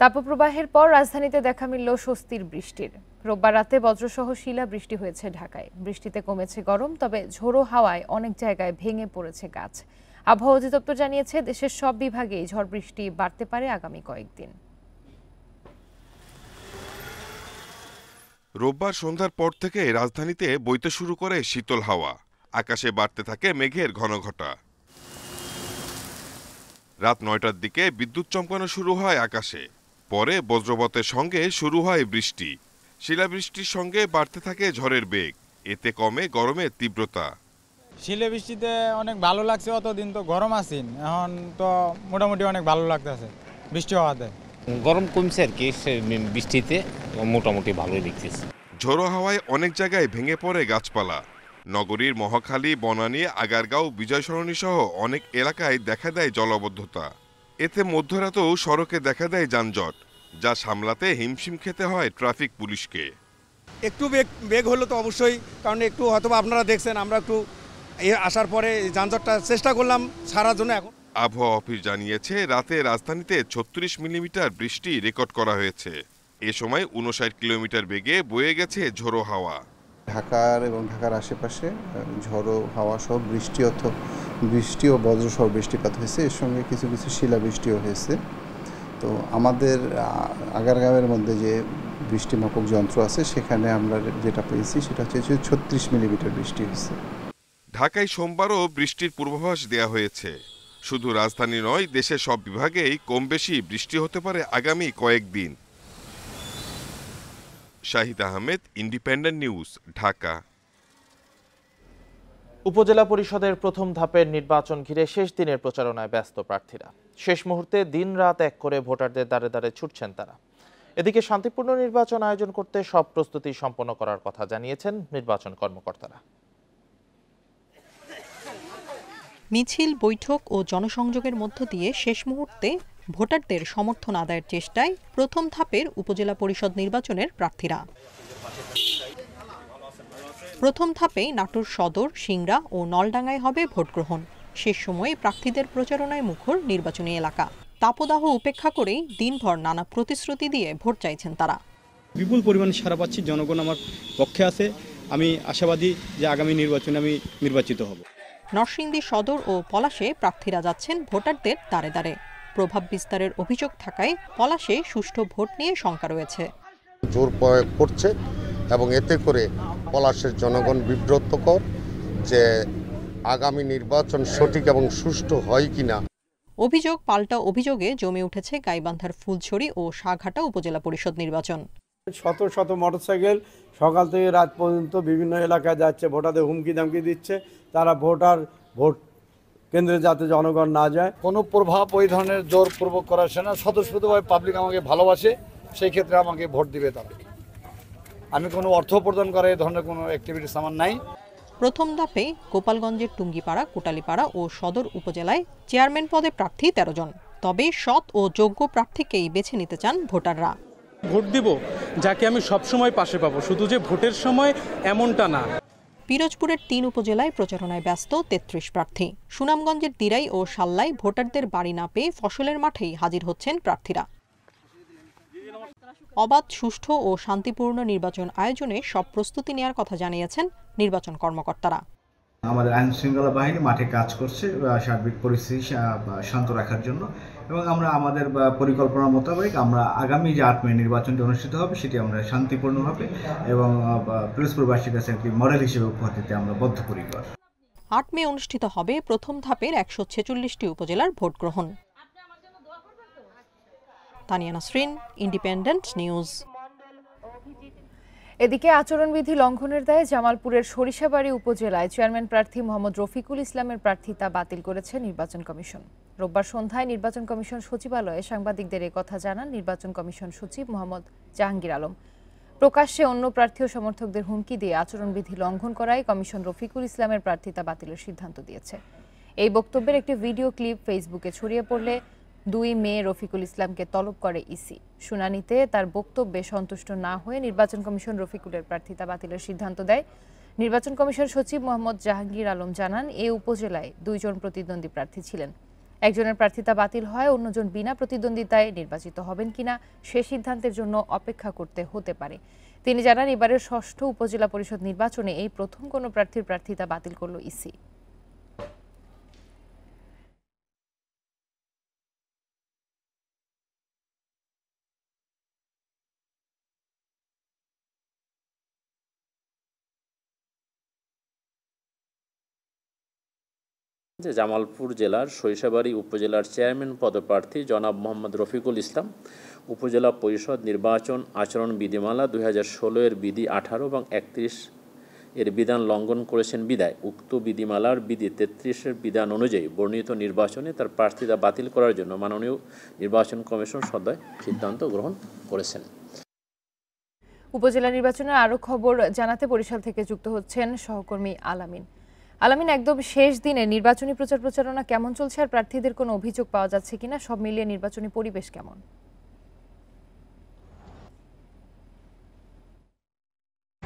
তাপপ্রবাহের পর রাজধানীতে দেখা মিলল স্বস্তির বৃষ্টির রোববার রাতে বজ্রসহ শিলা বৃষ্টি হয়েছে ঢাকায় বৃষ্টিতে কমেছে গরম তবে ঝোড়ো হাওয়ায় অনেক জায়গায় ভেঙে পড়েছে গাছ আবহাওয়া অধিদপ্তর জানিয়েছে দেশের সব বিভাগেই ঝড় বৃষ্টি বাড়তে পারে আগামী কয়েকদিন রোববার সন্ধ্যার পর থেকে রাজধানীতে বইতে শুরু করে শীতল হাওয়া আকাশে বাড়তে থাকে মেঘের ঘন ঘটা রাত নয়টার দিকে বিদ্যুৎ চমকানো শুরু হয় আকাশে পরে বজ্রপাতের সঙ্গে শুরু হয় বৃষ্টি শিলাবৃষ্টির সঙ্গে বাড়তে থাকে ঝড়ের বেগ এতে কমে গরমের তীব্রতা শিলাবৃষ্টিতে অনেক ভালো লাগছে অতদিন তো গরম আছেন এখন তো মোটামুটি অনেক ভালো লাগতেছে বৃষ্টি হওয়াতে গরম কমছে আর কি বৃষ্টিতে মোটামুটি ভালোই লিখতেছে ঝোড়ো হাওয়ায় অনেক জায়গায় ভেঙে পড়ে গাছপালা নগরীর মহাখালী বনানী আগারগাঁও বিজয় সরণী সহ অনেক এলাকায় দেখা দেয় জলবদ্ধতা এতে মধ্যরাতেও সড়কে দেখা দেয় যানজট যা সামলাতে হিমশিম খেতে হয় ট্রাফিক পুলিশকে একটু বেগ বেগ হলো তো অবশ্যই কারণ একটু হয়তো আপনারা দেখছেন আমরা একটু আসার পরে যানজটটা চেষ্টা করলাম সারা জন্য এখন আবহাওয়া অফিস জানিয়েছে রাতে রাজধানীতে ছত্রিশ মিলিমিটার বৃষ্টি রেকর্ড করা হয়েছে এ সময় উনষাট কিলোমিটার বেগে বয়ে গেছে ঝোড়ো হাওয়া ঢাকার এবং ঢাকার আশেপাশে ঝড়ো হাওয়া সহ বৃষ্টি অর্থ বৃষ্টি ও বজ্রসহ বৃষ্টিপাত হয়েছে এর সঙ্গে কিছু কিছু শিলাবৃষ্টিও হয়েছে তো আমাদের আগারগাঁওয়ের মধ্যে যে বৃষ্টি মাপক যন্ত্র আছে সেখানে আমরা যেটা পেয়েছি সেটা হচ্ছে ছত্রিশ মিলিমিটার বৃষ্টি হয়েছে ঢাকায় সোমবারও বৃষ্টির পূর্বাভাস দেয়া হয়েছে শুধু রাজধানী নয় দেশের সব বিভাগেই কম বেশি বৃষ্টি হতে পারে আগামী কয়েকদিন শাহিদ আহমেদ ইন্ডিপেন্ডেন্ট নিউজ ঢাকা উপজেলা পরিষদের প্রথম ধাপের নির্বাচন ঘিরে শেষ দিনের প্রচারণায় ব্যস্ত প্রার্থীরা শেষ মুহূর্তে দিন রাত এক করে ভোটারদের দ্বারে দ্বারে ছুটছেন তারা এদিকে শান্তিপূর্ণ নির্বাচন আয়োজন করতে সব প্রস্তুতি সম্পন্ন করার কথা জানিয়েছেন নির্বাচন কর্মকর্তারা মিছিল বৈঠক ও জনসংযোগের মধ্য দিয়ে শেষ মুহূর্তে ভোটারদের সমর্থন আদায়ের চেষ্টায় প্রথম ধাপের উপজেলা পরিষদ নির্বাচনের প্রার্থীরা প্রথম ধাপে নাটোর সদর সিংড়া ও নলডাঙ্গায় হবে ভোটগ্রহণ শেষ সময়ে প্রার্থীদের প্রচারণায় মুখর নির্বাচনী এলাকা তাপদাহ উপেক্ষা করেই দিনভর নানা প্রতিশ্রুতি দিয়ে ভোট চাইছেন তারা বিপুল পরিমাণে সারা পাচ্ছি জনগণ আমার পক্ষে আছে আমি আশাবাদী যে আগামী নির্বাচনে আমি নির্বাচিত হব নরসিংদী সদর ও পলাশে প্রার্থীরা যাচ্ছেন ভোটারদের দাঁড়ে দাঁড়ে প্রভাব বিস্তারের অভিযোগ থাকায় পলাশে সুষ্ঠু ভোট নিয়ে শঙ্কা রয়েছে জোর প্রয়োগ করছে এবং এতে করে পলাশের জনগণ বিব্রতকর যে আগামী নির্বাচন সঠিক এবং সুষ্ঠু হয় কিনা অভিযোগ পাল্টা অভিযোগে জমে উঠেছে গাইবান্ধার ফুলছড়ি ও সাঘাটা উপজেলা পরিষদ নির্বাচন শত শত মোটরসাইকেল সকাল থেকে রাত পর্যন্ত বিভিন্ন এলাকায় যাচ্ছে ভোটারদের হুমকি ধামকি দিচ্ছে তারা ভোটার ভোট কেন্দ্রে যাতে জনগণ না যায় কোনো প্রভাব ওই ধরনের জোরপূর্বক করা আসে না স্বতঃস্ফূর্তভাবে পাবলিক আমাকে ভালোবাসে সেই ক্ষেত্রে আমাকে ভোট দিবে তারা আমি কোনো অর্থ প্রদান করে ধরনের কোনো অ্যাক্টিভিটিস আমার নাই প্রথম ধাপে গোপালগঞ্জের টুঙ্গিপাড়া কোটালীপাড়া ও সদর উপজেলায় চেয়ারম্যান পদে প্রার্থী তেরো জন তবে সৎ ও যোগ্য প্রার্থীকেই বেছে নিতে চান ভোটাররা ভোট দিব যাকে আমি সবসময় পাশে পাবো শুধু যে ভোটের সময় এমনটা না পিরোজপুরের তিন উপজেলায় প্রচারণায় ব্যস্ত তেত্রিশ প্রার্থী সুনামগঞ্জের দিরাই ও সাল্লায় ভোটারদের বাড়ি না পেয়ে ফসলের মাঠেই হাজির হচ্ছেন প্রার্থীরা অবাধ সুষ্ঠু ও শান্তিপূর্ণ নির্বাচন আয়োজনে সব প্রস্তুতি নেওয়ার কথা জানিয়েছেন নির্বাচন কর্মকর্তারা আমাদের আইন শৃঙ্খলা বাহিনী মাঠে কাজ করছে সার্বিক পরিস্থিতি শান্ত রাখার জন্য এবং আমরা আমাদের পরিকল্পনা মোতাবেক আমরা আগামী যে আট মে নির্বাচনটি অনুষ্ঠিত হবে সেটি আমরা শান্তিপূর্ণভাবে এবং পিরোজপুরবাসীর কাছে একটি মডেল হিসেবে উপহার দিতে আমরা বদ্ধপরিকর আট মে অনুষ্ঠিত হবে প্রথম ধাপের একশো ছেচল্লিশটি উপজেলার ভোট গ্রহণ তানিয়া নাসরিন ইন্ডিপেন্ডেন্ট নিউজ এদিকে আচরণবিধি লঙ্ঘনের দায়ে জামালপুরের সরিষাবাড়ি উপজেলায় চেয়ারম্যান প্রার্থী মোহাম্মদ রফিকুল ইসলামের প্রার্থিতা বাতিল করেছে নির্বাচন কমিশন রোববার সন্ধ্যায় নির্বাচন কমিশন সচিবালয়ে সাংবাদিকদের কথা জানান নির্বাচন কমিশন সচিব মোহাম্মদ জাহাঙ্গীর আলম প্রকাশ্যে অন্য প্রার্থী ও সমর্থকদের হুমকি দিয়ে আচরণবিধি লঙ্ঘন করায় কমিশন রফিকুল ইসলামের প্রার্থিতা বাতিলের সিদ্ধান্ত দিয়েছে এই বক্তব্যের একটি ভিডিও ক্লিপ ফেসবুকে ছড়িয়ে পড়লে দুই মে রফিকুল ইসলামকে তলব করে ইসি শুনানিতে তার বক্তব্যে সন্তুষ্ট না হয়ে নির্বাচন কমিশন রফিকুলের প্রার্থিতা বাতিলের সিদ্ধান্ত দেয় নির্বাচন কমিশন সচিব মোহাম্মদ জাহাঙ্গীর আলম জানান এ উপজেলায় দুইজন প্রতিদ্বন্দ্বী প্রার্থী ছিলেন একজনের প্রার্থিতা বাতিল হয় অন্যজন বিনা প্রতিদ্বন্দ্বিতায় নির্বাচিত হবেন কিনা সে সিদ্ধান্তের জন্য অপেক্ষা করতে হতে পারে তিনি জানান এবারের ষষ্ঠ উপজেলা পরিষদ নির্বাচনে এই প্রথম কোনো প্রার্থীর প্রার্থিতা বাতিল করল ইসি যে জামালপুর জেলার শৈশাবাড়ি উপজেলার চেয়ারম্যান পদপ্রার্থী জনাব মোহাম্মদ রফিকুল ইসলাম উপজেলা পরিষদ নির্বাচন আচরণ বিধিমালা দুই হাজার এর বিধি আঠারো এবং একত্রিশ এর বিধান লঙ্ঘন করেছেন বিদায় উক্ত বিধিমালার বিধি তেত্রিশের বিধান অনুযায়ী বর্ণিত নির্বাচনে তার প্রার্থিতা বাতিল করার জন্য মাননীয় নির্বাচন কমিশন সদয় সিদ্ধান্ত গ্রহণ করেছেন উপজেলা নির্বাচনের আরও খবর জানাতে বরিশাল থেকে যুক্ত হচ্ছেন সহকর্মী আলামিন আলামিন একদম শেষ দিনে নির্বাচনী প্রচার প্রচারণা কেমন চলছে আর প্রার্থীদের কোনো অভিযোগ পাওয়া যাচ্ছে কিনা সব মিলিয়ে নির্বাচনী পরিবেশ কেমন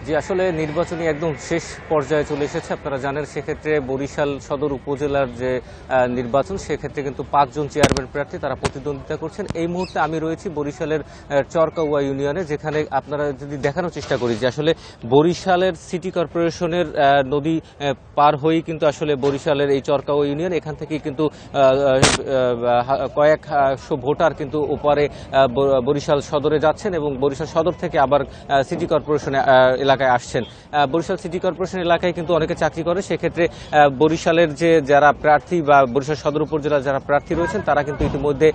যে আসলে নির্বাচনী একদম শেষ পর্যায়ে চলে এসেছে আপনারা জানেন সেক্ষেত্রে বরিশাল সদর উপজেলার যে নির্বাচন সেক্ষেত্রে কিন্তু পাঁচজন চেয়ারম্যান প্রার্থী তারা প্রতিদ্বন্দ্বিতা করছেন এই মুহূর্তে আমি রয়েছি বরিশালের চরকাউয়া ইউনিয়নে যেখানে আপনারা যদি দেখানোর চেষ্টা করি যে আসলে বরিশালের সিটি কর্পোরেশনের নদী পার হয়েই কিন্তু আসলে বরিশালের এই চরকাউয়া ইউনিয়ন এখান থেকে কিন্তু কয়েকশো ভোটার কিন্তু ওপারে বরিশাল সদরে যাচ্ছেন এবং বরিশাল সদর থেকে আবার সিটি কর্পোরেশনে এলাকা এলাকায় আসছেন বরিশাল সিটি কর্পোরেশন এলাকায় কিন্তু অনেকে চাকরি করে সেক্ষেত্রে বরিশালের যে যারা প্রার্থী বা বরিশাল সদর উপজেলার যারা প্রার্থী রয়েছেন তারা কিন্তু ইতিমধ্যে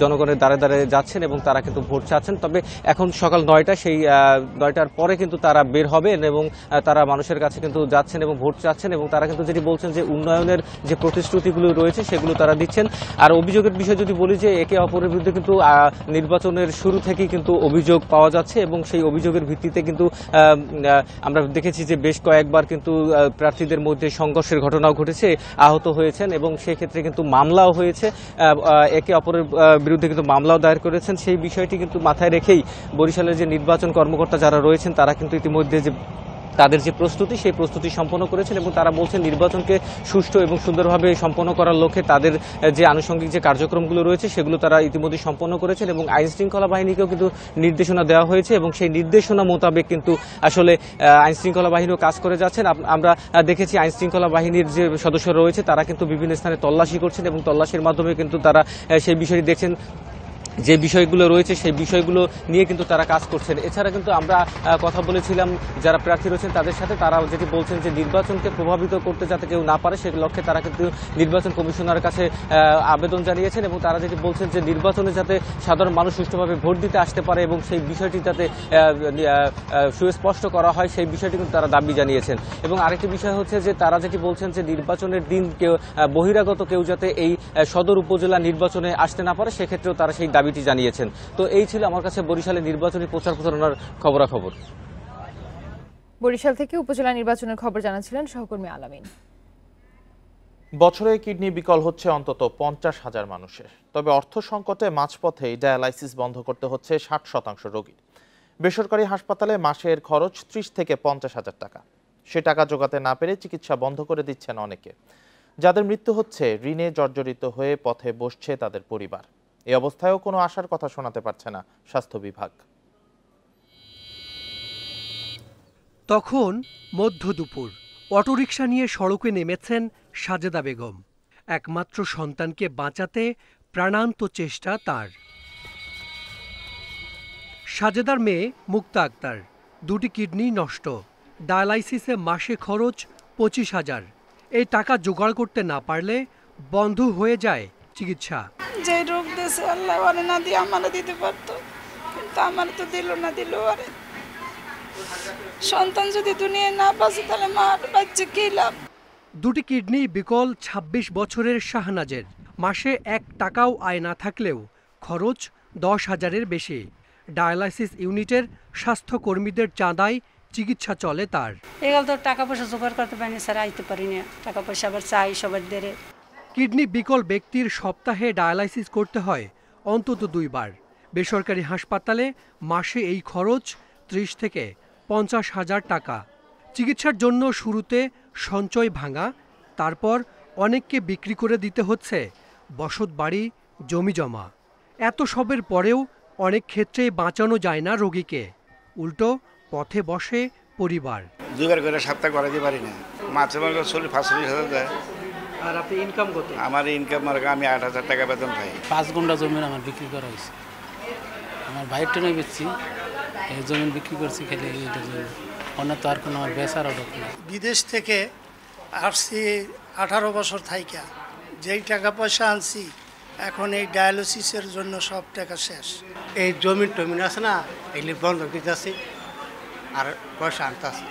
জনগণের দ্বারে দ্বারে যাচ্ছেন এবং তারা কিন্তু ভোট চাচ্ছেন তবে এখন সকাল নয়টা সেই নয়টার পরে কিন্তু তারা বের হবেন এবং তারা মানুষের কাছে কিন্তু যাচ্ছেন এবং ভোট চাচ্ছেন এবং তারা কিন্তু যেটি বলছেন যে উন্নয়নের যে প্রতিশ্রুতিগুলো রয়েছে সেগুলো তারা দিচ্ছেন আর অভিযোগের বিষয়ে যদি বলি যে একে অপরের বিরুদ্ধে কিন্তু নির্বাচনের শুরু থেকেই কিন্তু অভিযোগ পাওয়া যাচ্ছে এবং সেই অভিযোগের ভিত্তিতে কিন্তু আমরা দেখেছি যে বেশ কয়েকবার কিন্তু প্রার্থীদের মধ্যে সংঘর্ষের ঘটনাও ঘটেছে আহত হয়েছেন এবং সেক্ষেত্রে কিন্তু মামলাও হয়েছে একে অপরের বিরুদ্ধে কিন্তু মামলাও দায়ের করেছেন সেই বিষয়টি কিন্তু মাথায় রেখেই বরিশালের যে নির্বাচন কর্মকর্তা যারা রয়েছেন তারা কিন্তু ইতিমধ্যে যে তাদের যে প্রস্তুতি সেই প্রস্তুতি সম্পন্ন করেছেন এবং তারা বলছেন নির্বাচনকে সুষ্ঠু এবং সুন্দরভাবে সম্পন্ন করার লক্ষ্যে তাদের যে আনুষঙ্গিক যে কার্যক্রমগুলো রয়েছে সেগুলো তারা ইতিমধ্যে সম্পন্ন করেছেন এবং আইন শৃঙ্খলা বাহিনীকেও কিন্তু নির্দেশনা দেওয়া হয়েছে এবং সেই নির্দেশনা মোতাবেক কিন্তু আসলে আইন শৃঙ্খলা বাহিনীও কাজ করে যাচ্ছেন আমরা দেখেছি আইন শৃঙ্খলা বাহিনীর যে সদস্য রয়েছে তারা কিন্তু বিভিন্ন স্থানে তল্লাশি করছেন এবং তল্লাশির মাধ্যমে কিন্তু তারা সেই বিষয়টি দেখছেন যে বিষয়গুলো রয়েছে সেই বিষয়গুলো নিয়ে কিন্তু তারা কাজ করছেন এছাড়া কিন্তু আমরা কথা বলেছিলাম যারা প্রার্থী রয়েছেন তাদের সাথে তারা যেটি বলছেন যে নির্বাচনকে প্রভাবিত করতে যাতে কেউ না পারে সেই লক্ষ্যে তারা কিন্তু নির্বাচন কমিশনার কাছে আবেদন জানিয়েছেন এবং তারা যেটি বলছেন যে নির্বাচনে যাতে সাধারণ মানুষ সুষ্ঠুভাবে ভোট দিতে আসতে পারে এবং সেই বিষয়টি যাতে সুস্পষ্ট করা হয় সেই বিষয়টি কিন্তু তারা দাবি জানিয়েছেন এবং আরেকটি বিষয় হচ্ছে যে তারা যেটি বলছেন যে নির্বাচনের দিন কেউ বহিরাগত কেউ যাতে এই সদর উপজেলা নির্বাচনে আসতে না পারে সেক্ষেত্রেও তারা সেই দাবি দাবিটি জানিয়েছেন তো এই ছিল আমার কাছে বরিশালে নির্বাচনী প্রচার প্রচারণার খবরাখবর বরিশাল থেকে উপজেলা নির্বাচনের খবর জানাছিলেন সহকর্মী আলামিন বছরে কিডনি বিকল হচ্ছে অন্তত পঞ্চাশ হাজার মানুষের তবে অর্থ সংকটে মাঝপথেই ডায়ালাইসিস বন্ধ করতে হচ্ছে ষাট শতাংশ রোগীর বেসরকারি হাসপাতালে মাসের খরচ ত্রিশ থেকে পঞ্চাশ হাজার টাকা সে টাকা জোগাতে না পেরে চিকিৎসা বন্ধ করে দিচ্ছেন অনেকে যাদের মৃত্যু হচ্ছে ঋণে জর্জরিত হয়ে পথে বসছে তাদের পরিবার এ অবস্থায়ও কোনো আশার কথা শোনাতে পারছে না স্বাস্থ্য বিভাগ তখন মধ্য দুপুর অটোরিকশা নিয়ে সড়কে নেমেছেন সাজেদা বেগম একমাত্র সন্তানকে বাঁচাতে প্রাণান্ত চেষ্টা তার সাজেদার মেয়ে মুক্তা আক্তার দুটি কিডনি নষ্ট ডায়ালাইসিসে মাসে খরচ পঁচিশ হাজার এই টাকা জোগাড় করতে না পারলে বন্ধ হয়ে যায় চিকিৎসা যে রোগ দিয়েছে আল্লাহ ওরে না দিয়ে আমারও দিতে পারতো কিন্তু আমার তো দিল না দিল আরে সন্তান যদি দুনিয়ায় না বাঁচে তাহলে মার বাচ্চা কি লাভ দুটি কিডনি বিকল ২৬ বছরের শাহনাজের মাসে এক টাকাও আয় না থাকলেও খরচ দশ হাজারের বেশি ডায়ালাইসিস ইউনিটের স্বাস্থ্যকর্মীদের চাঁদায় চিকিৎসা চলে তার এগুলো তো টাকা পয়সা জোগাড় করতে পারিনি স্যার আইতে পারিনি টাকা পয়সা আবার চাই সবার দেরে কিডনি বিকল ব্যক্তির সপ্তাহে ডায়ালাইসিস করতে হয় অন্তত দুইবার বেসরকারি হাসপাতালে মাসে এই খরচ ত্রিশ থেকে পঞ্চাশ হাজার টাকা চিকিৎসার জন্য শুরুতে সঞ্চয় ভাঙা তারপর অনেককে বিক্রি করে দিতে হচ্ছে বসত বাড়ি জমি জমা এত সবের পরেও অনেক ক্ষেত্রে বাঁচানো যায় না রোগীকে উল্টো পথে বসে পরিবার জোগাড় করে সপ্তাহ করাতে পারি না মাসে মাসে চল্লিশ পাঁচচল্লিশ হাজার দেয় আর আপনি ইনকাম কত আমার ইনকাম মার্কে আমি আট হাজার টাকা বেতন পাই পাঁচ গুন্ডা জমিন আমার বিক্রি করা হয়েছে আমার ভাইয়ের টেনে বেচছি এই জমিন বিক্রি করছি খেলে এইটার জন্য অন্য তো আর কোনো আমার বেচার অর্ডার বিদেশ থেকে আসছি আঠারো বছর থাইকা যেই টাকা পয়সা আনছি এখন এই ডায়ালিসিসের জন্য সব টাকা শেষ এই জমিন টমিন আছে না এগুলি বন্ধ দিতেছি আর পয়সা আনতে আছে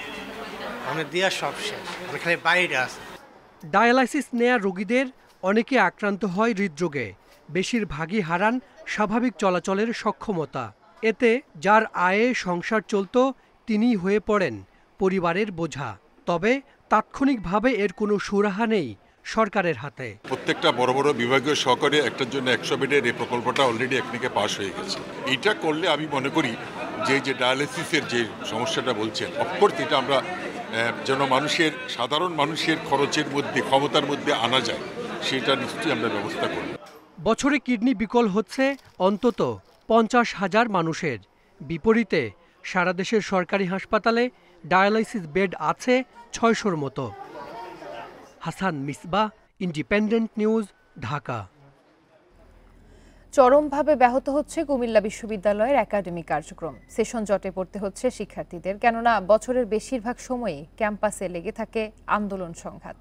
দিয়ে সব শেষ খালি বাইরে আছে ডায়ালাইসিস নেয়া রোগীদের অনেকে আক্রান্ত হয় হৃদরোগে বেশিরভাগই হারান স্বাভাবিক চলাচলের সক্ষমতা এতে যার আয়ে সংসার চলত তিনি হয়ে পড়েন পরিবারের বোঝা তবে তাৎক্ষণিকভাবে এর কোনো সুরাহা নেই সরকারের হাতে প্রত্যেকটা বড় বড় বিভাগীয় সহকারে একটার জন্য একশো বেডের এই প্রকল্পটা অলরেডি একদিকে পাশ হয়ে গেছে এটা করলে আমি মনে করি যে যে ডায়ালিসিসের যে সমস্যাটা বলছেন অফকোর্স এটা আমরা যেন মানুষের সাধারণ মানুষের খরচের মধ্যে ক্ষমতার মধ্যে আনা যায় সেটা নিশ্চয়ই আমরা ব্যবস্থা করব বছরে কিডনি বিকল হচ্ছে অন্তত পঞ্চাশ হাজার মানুষের বিপরীতে সারা দেশের সরকারি হাসপাতালে ডায়ালাইসিস বেড আছে ছয়শোর মতো হাসান মিসবা ইন্ডিপেন্ডেন্ট নিউজ ঢাকা চরমভাবে ব্যাহত হচ্ছে কুমিল্লা বিশ্ববিদ্যালয়ের একাডেমিক কার্যক্রম সেশন জটে পড়তে হচ্ছে শিক্ষার্থীদের কেননা বছরের বেশিরভাগ সময়ই ক্যাম্পাসে লেগে থাকে আন্দোলন সংঘাত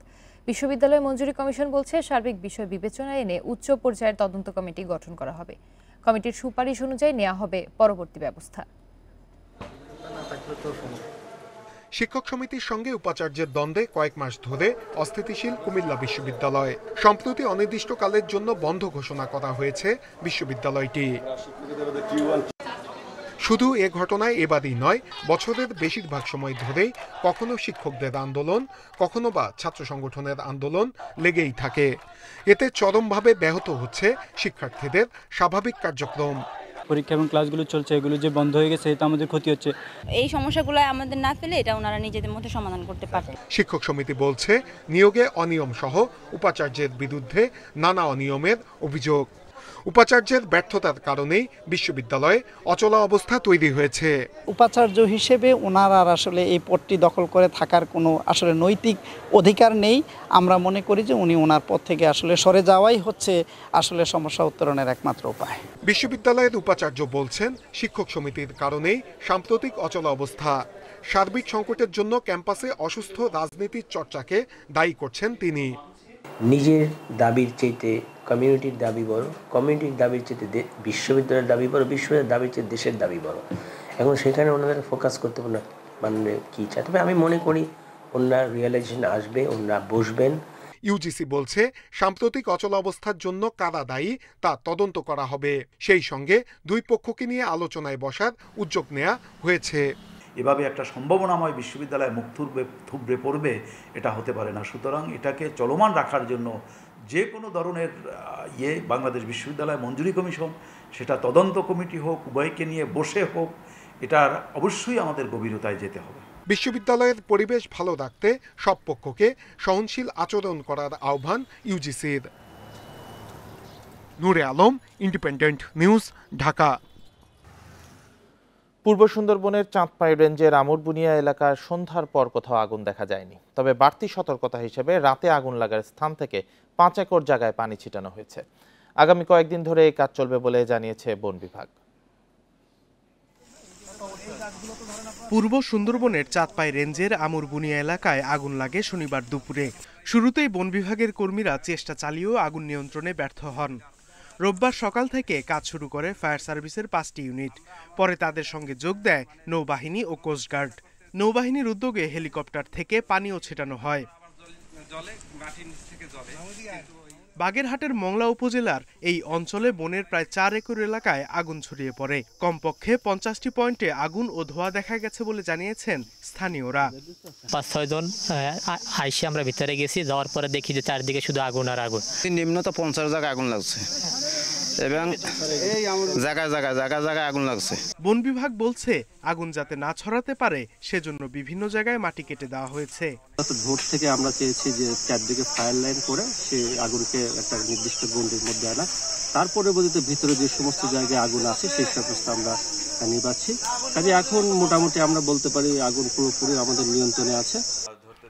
বিশ্ববিদ্যালয় মঞ্জুরি কমিশন বলছে সার্বিক বিষয় বিবেচনায় এনে উচ্চ পর্যায়ের তদন্ত কমিটি গঠন করা হবে কমিটির সুপারিশ অনুযায়ী নেওয়া হবে পরবর্তী ব্যবস্থা শিক্ষক সমিতির সঙ্গে উপাচার্যের দ্বন্দ্বে কয়েক মাস ধরে অস্থিতিশীল কুমিল্লা বিশ্ববিদ্যালয় সম্প্রতি অনির্দিষ্টকালের জন্য বন্ধ ঘোষণা করা হয়েছে বিশ্ববিদ্যালয়টি শুধু এ ঘটনায় এবারই নয় বছরের বেশিরভাগ সময় ধরেই কখনো শিক্ষকদের আন্দোলন কখনো বা ছাত্র সংগঠনের আন্দোলন লেগেই থাকে এতে চরমভাবে ব্যাহত হচ্ছে শিক্ষার্থীদের স্বাভাবিক কার্যক্রম পরীক্ষা এবং ক্লাসগুলো চলছে এগুলো যে বন্ধ হয়ে গেছে এটা আমাদের ক্ষতি হচ্ছে এই সমস্যাগুলো আমাদের না ফেলে এটা ওনারা নিজেদের মধ্যে সমাধান করতে পারবে শিক্ষক সমিতি বলছে নিয়োগে অনিয়ম সহ উপাচার্যের বিরুদ্ধে নানা অনিয়মের অভিযোগ উপাচার্যের ব্যর্থতার কারণেই বিশ্ববিদ্যালয়ে অচলা অবস্থা তৈরি হয়েছে উপাচার্য হিসেবে ওনার আর আসলে এই পদটি দখল করে থাকার কোনো আসলে নৈতিক অধিকার নেই আমরা মনে করি যে উনি ওনার পদ থেকে আসলে সরে যাওয়াই হচ্ছে আসলে সমস্যা উত্তরণের একমাত্র উপায় বিশ্ববিদ্যালয়ের উপাচার্য বলছেন শিক্ষক সমিতির কারণেই সাম্প্রতিক অচলা অবস্থা সার্বিক সংকটের জন্য ক্যাম্পাসে অসুস্থ রাজনীতির চর্চাকে দায়ী করছেন তিনি নিজের দাবির চাইতে কমিউনিটির দাবি বড় কমিউনিটির দাবির চাইতে বিশ্ববিদ্যালয়ের দাবি বড় বিশ্ববিদ্যালয়ের দাবির চেয়ে দেশের দাবি বড় এখন সেখানে ওনাদের ফোকাস করতে না মানে কী চায় তবে আমি মনে করি ওনার রিয়েলাইজেশন আসবে ওনারা বসবেন ইউজিসি বলছে সাম্প্রতিক অবস্থার জন্য কারা দায়ী তা তদন্ত করা হবে সেই সঙ্গে দুই পক্ষকে নিয়ে আলোচনায় বসার উদ্যোগ নেওয়া হয়েছে এভাবে একটা সম্ভাবনাময় বিশ্ববিদ্যালয় মুখ থুবড়ে থুবড়ে পড়বে এটা হতে পারে না সুতরাং এটাকে চলমান রাখার জন্য যে কোনো ধরনের ইয়ে বাংলাদেশ বিশ্ববিদ্যালয় মঞ্জুরি কমিশন সেটা তদন্ত কমিটি হোক উভয়কে নিয়ে বসে হোক এটার অবশ্যই আমাদের গভীরতায় যেতে হবে বিশ্ববিদ্যালয়ের পরিবেশ ভালো রাখতে সব পক্ষকে সহনশীল আচরণ করার আহ্বান ইউজিসির নূরে আলম ইন্ডিপেন্ডেন্ট নিউজ ঢাকা পূর্ব সুন্দরবনের চাঁদপাই রেঞ্জের আমরবুনিয়া এলাকার সন্ধ্যার পর কোথাও আগুন দেখা যায়নি তবে বাড়তি সতর্কতা হিসেবে রাতে আগুন লাগার স্থান থেকে পাঁচ একর জায়গায় পানি ছিটানো হয়েছে আগামী কয়েকদিন ধরে এই কাজ চলবে বলে জানিয়েছে বন বিভাগ পূর্ব সুন্দরবনের চাঁদপাই রেঞ্জের আমরবুনিয়া এলাকায় আগুন লাগে শনিবার দুপুরে শুরুতেই বন বিভাগের কর্মীরা চেষ্টা চালিয়েও আগুন নিয়ন্ত্রণে ব্যর্থ হন রোববার সকাল থেকে কাজ শুরু করে ফায়ার সার্ভিসের পাঁচটি ইউনিট পরে তাদের সঙ্গে যোগ দেয় নৌবাহিনী ও কোস্টগার্ড নৌবাহিনীর উদ্যোগে হেলিকপ্টার থেকে পানিও ছেটানো হয় বাগেরহাটের মংলা উপজেলার এই অঞ্চলে বনের প্রায় চার একর এলাকায় আগুন ছড়িয়ে পড়ে কমপক্ষে পঞ্চাশটি পয়েন্টে আগুন ও ধোয়া দেখা গেছে বলে জানিয়েছেন স্থানীয়রা পাঁচ ছয় জন আইসে আমরা ভিতরে গেছি যাওয়ার পরে দেখি যে চারদিকে শুধু আগুন আর আগুন নিম্নত পঞ্চাশ জায়গায় আগুন লাগছে এবং জায়গায় জায়গায় জায়গায় জায়গায় আগুন লাগছে বন বিভাগ বলছে আগুন যাতে না ছড়াতে পারে সেজন্য বিভিন্ন জায়গায় মাটি কেটে দেওয়া হয়েছে ভোর থেকে আমরা চেয়েছি যে চারদিকে ফায়ার লাইন করে সে আগুনকে একটা নির্দিষ্ট গণ্ডির মধ্যে আনা তার পরবর্তীতে ভিতরে যে সমস্ত জায়গায় আগুন আছে সেই সমস্ত আমরা নিবাচ্ছি কাজে এখন মোটামুটি আমরা বলতে পারি আগুন পুরোপুরি আমাদের নিয়ন্ত্রণে আছে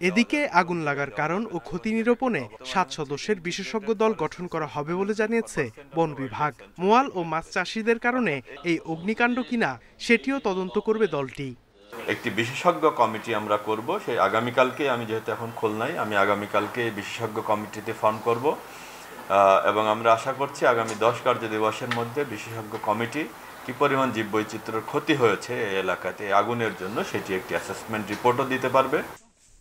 এদিকে আগুন লাগার কারণ ও ক্ষতি নিরূপণে সাত সদস্যের বিশেষজ্ঞ দল গঠন করা হবে বলে জানিয়েছে বন বিভাগ মোয়াল ও মাছ চাষিদের কারণে এই অগ্নিকাণ্ড কিনা সেটিও তদন্ত করবে দলটি একটি বিশেষজ্ঞ কমিটি আমরা করব সেই আগামীকালকে আমি যেহেতু এখন খুলনাই আমি আগামীকালকে বিশেষজ্ঞ কমিটিতে ফর্ম করব এবং আমরা আশা করছি আগামী দশ কার্য দিবসের মধ্যে বিশেষজ্ঞ কমিটি কি পরিমাণ জীববৈচিত্র্যের ক্ষতি হয়েছে এই এলাকাতে আগুনের জন্য সেটি একটি অ্যাসেসমেন্ট রিপোর্টও দিতে পারবে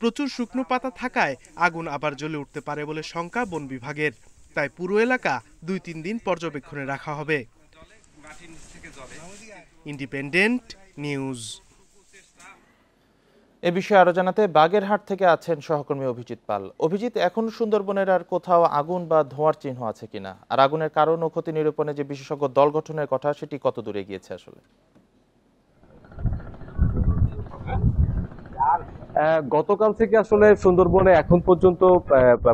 প্রচুর শুকনো পাতা থাকায় আগুন আবার জ্বলে উঠতে পারে বলে শঙ্কা বন বিভাগের তাই পুরো এলাকা দুই তিন দিন পর্যবেক্ষণে রাখা হবে ইন্ডিপেন্ডেন্ট নিউজ এ বিষয়ে আরো জানাতে বাগেরহাট থেকে আছেন সহকর্মী অভিজিৎ পাল অভিজিৎ এখন সুন্দরবনের আর কোথাও আগুন বা ধোঁয়ার চিহ্ন আছে কিনা আর আগুনের কারণ ও ক্ষতি নিরূপণে যে বিশেষজ্ঞ দল গঠনের কথা সেটি কত দূরে গিয়েছে আসলে গতকাল থেকে আসলে সুন্দরবনে এখন পর্যন্ত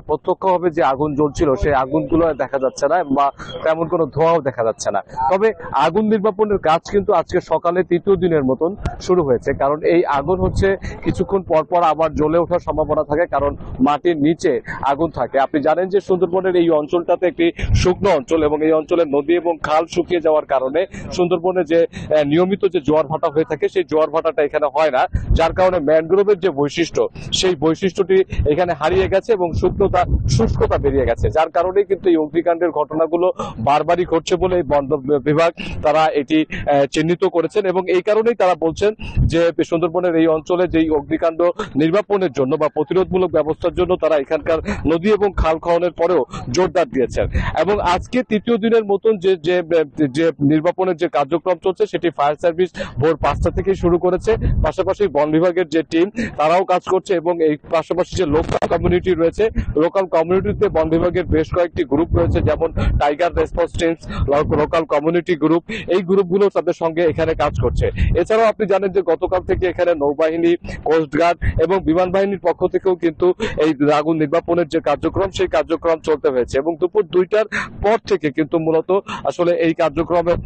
প্রত্যক্ষভাবে যে আগুন জ্বলছিল সেই আগুনগুলো দেখা যাচ্ছে না বা তেমন কোনো ধোঁয়াও দেখা যাচ্ছে না তবে আগুন নির্বাপনের কাজ কিন্তু আজকে সকালে তৃতীয় দিনের মতন শুরু হয়েছে কারণ এই আগুন হচ্ছে কিছুক্ষণ পরপর আবার জ্বলে ওঠার সম্ভাবনা থাকে কারণ মাটির নিচে আগুন থাকে আপনি জানেন যে সুন্দরবনের এই অঞ্চলটাতে একটি শুকনো অঞ্চল এবং এই অঞ্চলের নদী এবং খাল শুকিয়ে যাওয়ার কারণে সুন্দরবনে যে নিয়মিত যে জোয়ার ভাটা হয়ে থাকে সেই জোয়ার ভাটাটা এখানে হয় না যার কারণে ম্যানগ্রোভের যে বৈশিষ্ট্য সেই বৈশিষ্ট্যটি এখানে হারিয়ে গেছে এবং শুকনোতা শুষ্কতা বেরিয়ে গেছে যার কারণে কিন্তু এই অগ্নিকাণ্ডের ঘটনাগুলো বারবারই ঘটছে বলে এই বন বিভাগ তারা এটি চিহ্নিত করেছেন এবং এই কারণেই তারা বলছেন যে সুন্দরবনের এই অঞ্চলে যেই অগ্নিকাণ্ড নির্বাপনের জন্য বা প্রতিরোধমূলক ব্যবস্থার জন্য তারা এখানকার নদী এবং খাল খননের পরেও জোরদার দিয়েছেন এবং আজকে তৃতীয় দিনের মতন যে যে নির্বাপনের যে কার্যক্রম চলছে সেটি ফায়ার সার্ভিস ভোর পাঁচটা থেকে শুরু করেছে পাশাপাশি বন বিভাগের যে টিম তারাও কাজ করছে এবং এই পাশাপাশি যে লোকাল কমিউনিটি রয়েছে লোকাল কমিউনিটিতে বন বিভাগের বেশ কয়েকটি গ্রুপ রয়েছে যেমন tiger response teams local community group এই গ্রুপগুলো তাদের সঙ্গে এখানে কাজ করছে এছাড়াও আপনি জানেন যে গতকাল থেকে এখানে নৌবাহিনী কোস্টগার্ড এবং বিমান বাহিনীর পক্ষ থেকেও কিন্তু এই আগুন নির্বাপনের যে কার্যক্রম সেই কার্যক্রম চলতে হয়েছে এবং দুপুর দুইটার পর থেকে কিন্তু মূলত আসলে এই কার্যক্রমের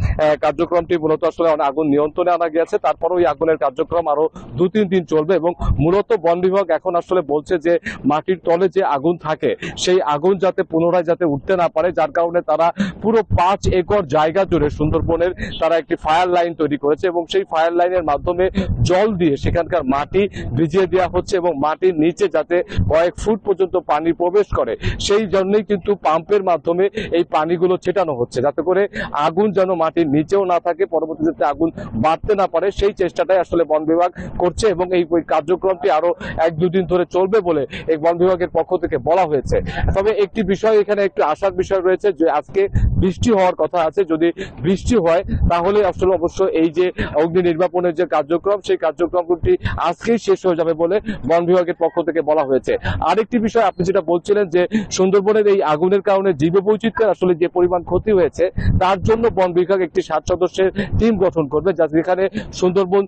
কার্যক্রমটি মূলত আসলে আগুন নিয়ন্ত্রণে আনা গিয়েছে তারপরও এই আগুনের কার্যক্রম আরো দু তিন দিন চলবে এবং মূলত বন বিভাগ এখন আসলে বলছে যে মাটির তলে যে আগুন থাকে সেই আগুন যাতে পুনরায় যাতে উঠতে না পারে যার কারণে তারা পুরো পাঁচ একর জায়গা জুড়ে সুন্দরবনের তারা একটি ফায়ার লাইন তৈরি করেছে এবং সেই ফায়ার লাইনের মাধ্যমে জল দিয়ে সেখানকার মাটি ভিজিয়ে দেওয়া হচ্ছে এবং মাটির নিচে যাতে কয়েক ফুট পর্যন্ত পানি প্রবেশ করে সেই জন্যই কিন্তু পাম্পের মাধ্যমে এই পানিগুলো ছেটানো হচ্ছে যাতে করে আগুন যেন মাটির নিচেও না থাকে পরবর্তীতে আগুন বাড়তে না পারে সেই চেষ্টাটাই আসলে বন বিভাগ করছে এবং এই কার্যক্রম কার্যক্রমটি আরো এক দুদিন ধরে চলবে বলে এই বন বিভাগের পক্ষ থেকে বলা হয়েছে তবে একটি বিষয় এখানে একটু আসার বিষয় রয়েছে যে আজকে বৃষ্টি হওয়ার কথা আছে যদি বৃষ্টি হয় তাহলে আসলে অবশ্য এই যে অগ্নি নির্বাপনের যে কার্যক্রম সেই কার্যক্রমটি আজকেই শেষ হয়ে যাবে বলে বন বিভাগের পক্ষ থেকে বলা হয়েছে আরেকটি বিষয় আপনি যেটা বলছিলেন যে সুন্দরবনের এই আগুনের কারণে জীব বৈচিত্র্যের আসলে যে পরিমাণ ক্ষতি হয়েছে তার জন্য বন বিভাগ একটি সাত সদস্যের টিম গঠন করবে যা যেখানে সুন্দরবন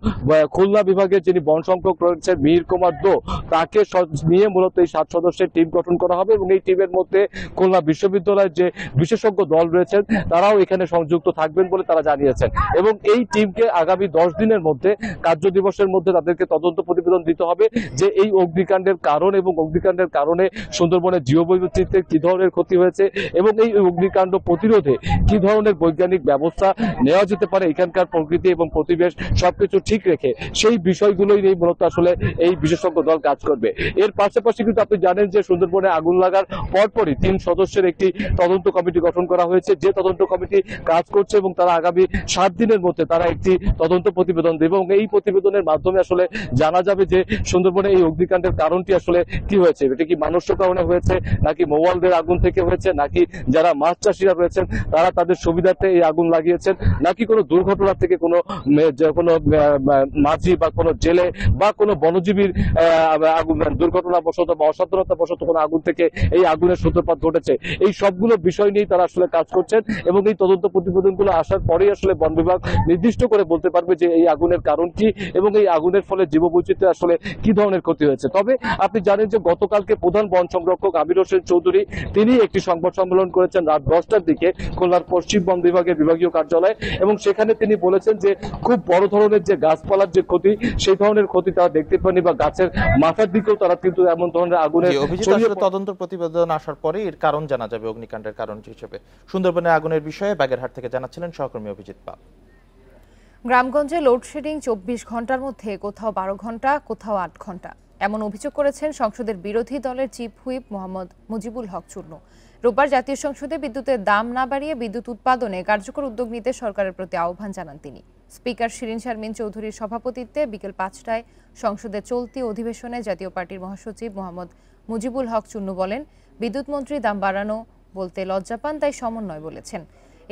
খুলনা বিভাগের যিনি বন সংখ্যক রয়েছেন মীর কুমার দো তাকে নিয়ে মূলত এই সাত সদস্যের টিম গঠন করা হবে এবং এই টিমের মধ্যে খুলনা বিশ্ববিদ্যালয়ের যে বিশেষজ্ঞ দল রয়েছেন তারাও এখানে সংযুক্ত থাকবেন বলে তারা জানিয়েছেন এবং এই টিমকে আগামী দশ দিনের মধ্যে কার্য দিবসের মধ্যে তাদেরকে তদন্ত প্রতিবেদন দিতে হবে যে এই অগ্নিকাণ্ডের কারণ এবং অগ্নিকাণ্ডের কারণে সুন্দরবনের জীব জীববৈচিত্র্যের কি ধরনের ক্ষতি হয়েছে এবং এই অগ্নিকাণ্ড প্রতিরোধে কি ধরনের বৈজ্ঞানিক ব্যবস্থা নেওয়া যেতে পারে এখানকার প্রকৃতি এবং পরিবেশ সবকিছু ঠিক রেখে সেই বিষয়গুলোই নিয়ে মূলত আসলে এই বিশেষজ্ঞ দল কাজ করবে এর পাশাপাশি কিন্তু আপনি জানেন যে সুন্দরবনে আগুন লাগার পরপরই তিন সদস্যের একটি তদন্ত কমিটি গঠন করা হয়েছে যে তদন্ত কমিটি কাজ করছে এবং তারা আগামী সাত দিনের মধ্যে তারা একটি তদন্ত প্রতিবেদন দেবে এবং এই প্রতিবেদনের মাধ্যমে আসলে জানা যাবে যে সুন্দরবনে এই অগ্নিকাণ্ডের কারণটি আসলে কি হয়েছে এটা কি মানুষ কারণে হয়েছে নাকি মোবাইলদের আগুন থেকে হয়েছে নাকি যারা মাছ চাষিরা রয়েছেন তারা তাদের সুবিধাতে এই আগুন লাগিয়েছেন নাকি কোনো দুর্ঘটনা থেকে কোনো কোনো মাঝি বা কোনো জেলে বা কোনো বনজীব বুদ্ধিজীবীর আগুন মানে দুর্ঘটনাবশত বা অসাধারণতাবশত কোনো আগুন থেকে এই আগুনের সূত্রপাত ঘটেছে এই সবগুলো বিষয় নিয়ে তারা আসলে কাজ করছেন এবং এই তদন্ত প্রতিবেদনগুলো আসার পরেই আসলে বন বিভাগ নির্দিষ্ট করে বলতে পারবে যে এই আগুনের কারণ কি এবং এই আগুনের ফলে বৈচিত্র্য আসলে কি ধরনের ক্ষতি হয়েছে তবে আপনি জানেন যে গতকালকে প্রধান বন সংরক্ষক আমির হোসেন চৌধুরী তিনি একটি সংবাদ সম্মেলন করেছেন রাত দশটার দিকে খুলনার পশ্চিম বন বিভাগের বিভাগীয় কার্যালয়ে এবং সেখানে তিনি বলেছেন যে খুব বড় ধরনের যে গাছপালার যে ক্ষতি সেই ধরনের ক্ষতি তারা দেখতে পান বা গাছের মাথার দিকেও তারা কিন্তু এমন ধরনের আগুনে তদন্ত প্রতিবেদন আসার পরে এর কারণ জানা যাবে অগ্নিকাণ্ডের কারণ হিসেবে সুন্দরবনে আগুনের বিষয়ে বাগেরহাট থেকে জানাচ্ছিলেন সহকর্মী অভিজিৎ পাল গ্রামগঞ্জে লোডশেডিং চব্বিশ ঘন্টার মধ্যে কোথাও বারো ঘন্টা কোথাও আট ঘন্টা এমন অভিযোগ করেছেন সংসদের বিরোধী দলের চিফ হুইপ মোহাম্মদ মুজিবুল হক চূর্ণ রোববার জাতীয় সংসদে বিদ্যুতের দাম না বাড়িয়ে বিদ্যুৎ উৎপাদনে কার্যকর উদ্যোগ নিতে সরকারের প্রতি আহ্বান জানান তিনি স্পিকার শিরিন শারমিন চৌধুরীর সভাপতিত্বে বিকেল পাঁচটায় সংসদে চলতি অধিবেশনে জাতীয় পার্টির মহাসচিব মোহাম্মদ মুজিবুল হক চুন্নু বলেন বিদ্যুৎ মন্ত্রী দাম বাড়ানো বলতে লজ্জা পান তাই সমন্বয় বলেছেন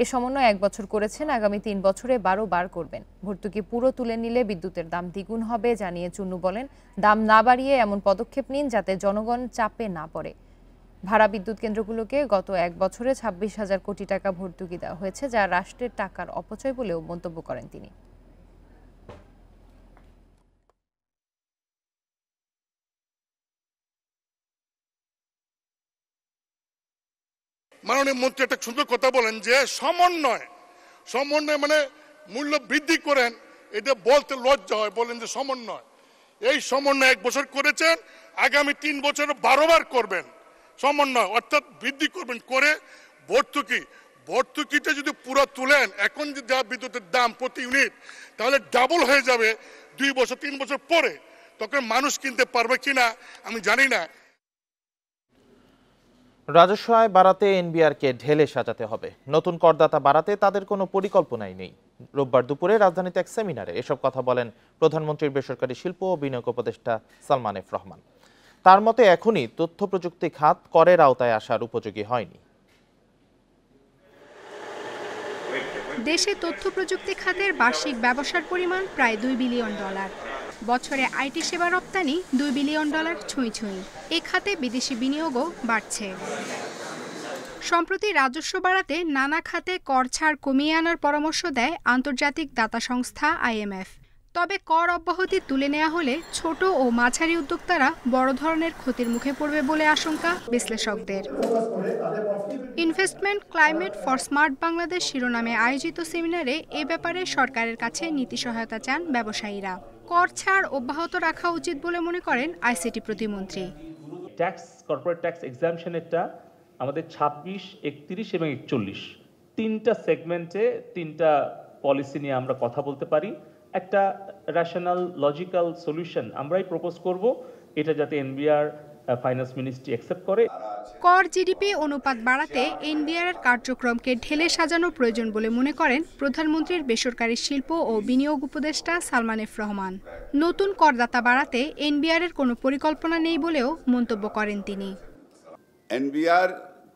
এ সমন্বয় এক বছর করেছেন আগামী তিন বছরে বারো বার করবেন ভর্তুকি পুরো তুলে নিলে বিদ্যুতের দাম দ্বিগুণ হবে জানিয়ে চুন্নু বলেন দাম না বাড়িয়ে এমন পদক্ষেপ নিন যাতে জনগণ চাপে না পড়ে ভাড়া বিদ্যুৎ কেন্দ্রগুলোকে গত এক বছরে ছাব্বিশ হাজার কোটি টাকা ভর্তুকি দেওয়া হয়েছে যা রাষ্ট্রের টাকার অপচয় বলেও মন্তব্য করেন তিনি মাননীয় মন্ত্রী একটা সুন্দর কথা বলেন যে সমন্বয় সমন্বয় মানে মূল্য বৃদ্ধি করেন এটা বলতে লজ্জা হয় বলেন যে সমন্বয় এই সমন্বয় এক বছর করেছেন আগামী তিন বছর বারোবার করবেন সমন্বয় অর্থাৎ বৃদ্ধি করবেন করে ভর্তুকি ভর্তুকিটা যদি পুরো তুলেন এখন যদি দেওয়া বিদ্যুতের দাম প্রতি ইউনিট তাহলে ডাবল হয়ে যাবে দুই বছর তিন বছর পরে তখন মানুষ কিনতে পারবে কিনা আমি জানি না রাজস্ব আয় বাড়াতে এনবিআরকে ঢেলে সাজাতে হবে নতুন করদাতা বাড়াতে তাদের কোনো পরিকল্পনাই নেই রোববার দুপুরে রাজধানীতে এক সেমিনারে এসব কথা বলেন প্রধানমন্ত্রীর বেসরকারি শিল্প ও বিনিয়োগ উপদেষ্টা সালমান এফ রহমান তার মতে এখনই তথ্য প্রযুক্তি খাত করের আওতায় আসার উপযোগী হয়নি দেশে তথ্য প্রযুক্তি খাতের বার্ষিক ব্যবসার পরিমাণ প্রায় দুই বিলিয়ন ডলার বছরে আইটি সেবা রপ্তানি দুই বিলিয়ন ডলার ছুঁই ছুঁই এ খাতে বিদেশি বিনিয়োগও বাড়ছে সম্প্রতি রাজস্ব বাড়াতে নানা খাতে কর ছাড় কমিয়ে আনার পরামর্শ দেয় আন্তর্জাতিক দাতা সংস্থা আইএমএফ তবে কর অব্যাহতি তুলে নেওয়া হলে ছোট ও মাঝারি উদ্যোক্তারা বড় ধরনের ক্ষতির মুখে পড়বে বলে আশঙ্কা বিশ্লেষকদের investment climate for smart Bangladesh শিরোনামে আয়োজিত সেমিনারে এ ব্যাপারে সরকারের কাছে নীতি সহায়তা চান ব্যবসায়ীরা কর ছাড় অব্যাহত রাখা উচিত বলে মনে করেন আইসিটি প্রতিমন্ত্রী ট্যাক্স কর্পোরেট ট্যাক্স এক্সামশনেরটা আমাদের ছাব্বিশ একত্রিশ এবং একচল্লিশ তিনটা সেগমেন্টে তিনটা পলিসি নিয়ে আমরা কথা বলতে পারি একটা রেশনাল লজিক্যাল সলিউশন আমরাই প্রপোজ করব এটা যাতে এনবিআর ফাইন্যান্স মিনিস্ট্রি অ্যাকসেপ্ট করে কর জিডিপি অনুপাত বাড়াতে এনবিআর কার্যক্রমকে ঢেলে সাজানো প্রয়োজন বলে মনে করেন প্রধানমন্ত্রীর বেসরকারি শিল্প ও বিনিয়োগ উপদেষ্টা সালমান এফ রহমান নতুন করদাতা বাড়াতে এনবিআর এর কোনো পরিকল্পনা নেই বলেও মন্তব্য করেন তিনি এনবিআর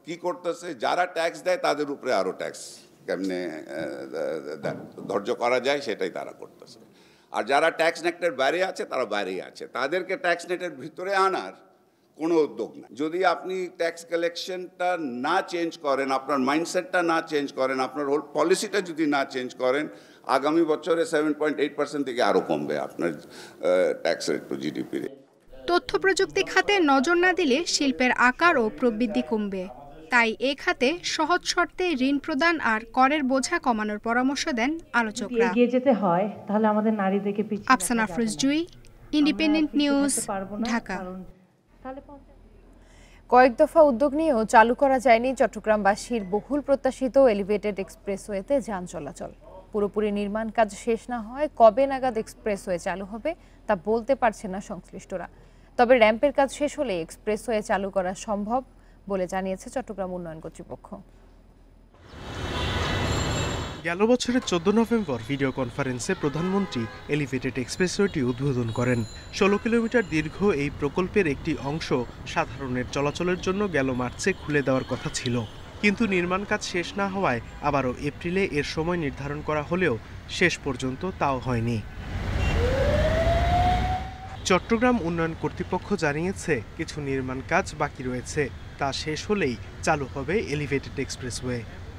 কি করতেছে যারা ট্যাক্স দেয় তাদের উপরে আরো ট্যাক্স কেমনে ধৈর্য করা যায় সেটাই তারা করতেছে আর যারা ট্যাক্স নেটের বাইরে আছে তারা বাইরেই আছে তাদেরকে ট্যাক্স নেটের ভিতরে আনার কোনো উদ্যোগ না যদি আপনি ট্যাক্স কালেকশনটা না চেঞ্জ করেন আপনার মাইন্ডসেটটা না চেঞ্জ করেন আপনার হোল পলিসিটা যদি না চেঞ্জ করেন আগামী বছরে সেভেন পয়েন্ট এইট পার্সেন্ট থেকে আরও কমবে আপনার ট্যাক্স রেট টু জিডিপি তথ্য প্রযুক্তি খাতে নজর না দিলে শিল্পের আকার ও প্রবৃদ্ধি কমবে তাই এ খাতে সহজ শর্তে ঋণ প্রদান আর করের বোঝা কমানোর পরামর্শ দেন আলোচকরা এগিয়ে যেতে হয় তাহলে আমাদের নারীদেরকে আফসান আফরোজ জুই ইন্ডিপেন্ডেন্ট নিউজ ঢাকা কয়েক দফা উদ্যোগ নিয়েও চালু করা যায়নি চট্টগ্রামবাসীর বহুল প্রত্যাশিত এলিভেটেড এক্সপ্রেসওয়েতে যান চলাচল পুরোপুরি নির্মাণ কাজ শেষ না হয় কবে নাগাদ এক্সপ্রেসওয়ে চালু হবে তা বলতে পারছে না সংশ্লিষ্টরা তবে র্যাম্পের কাজ শেষ হলে এক্সপ্রেসওয়ে চালু করা সম্ভব বলে জানিয়েছে চট্টগ্রাম উন্নয়ন কর্তৃপক্ষ গেল বছরের চোদ্দ নভেম্বর ভিডিও কনফারেন্সে প্রধানমন্ত্রী এলিভেটেড এক্সপ্রেসওয়েটি উদ্বোধন করেন ষোলো কিলোমিটার দীর্ঘ এই প্রকল্পের একটি অংশ সাধারণের চলাচলের জন্য গেল মার্চে খুলে দেওয়ার কথা ছিল কিন্তু নির্মাণ কাজ শেষ না হওয়ায় আবারও এপ্রিলে এর সময় নির্ধারণ করা হলেও শেষ পর্যন্ত তাও হয়নি চট্টগ্রাম উন্নয়ন কর্তৃপক্ষ জানিয়েছে কিছু নির্মাণ কাজ বাকি রয়েছে তা শেষ হলেই চালু হবে এলিভেটেড এক্সপ্রেসওয়ে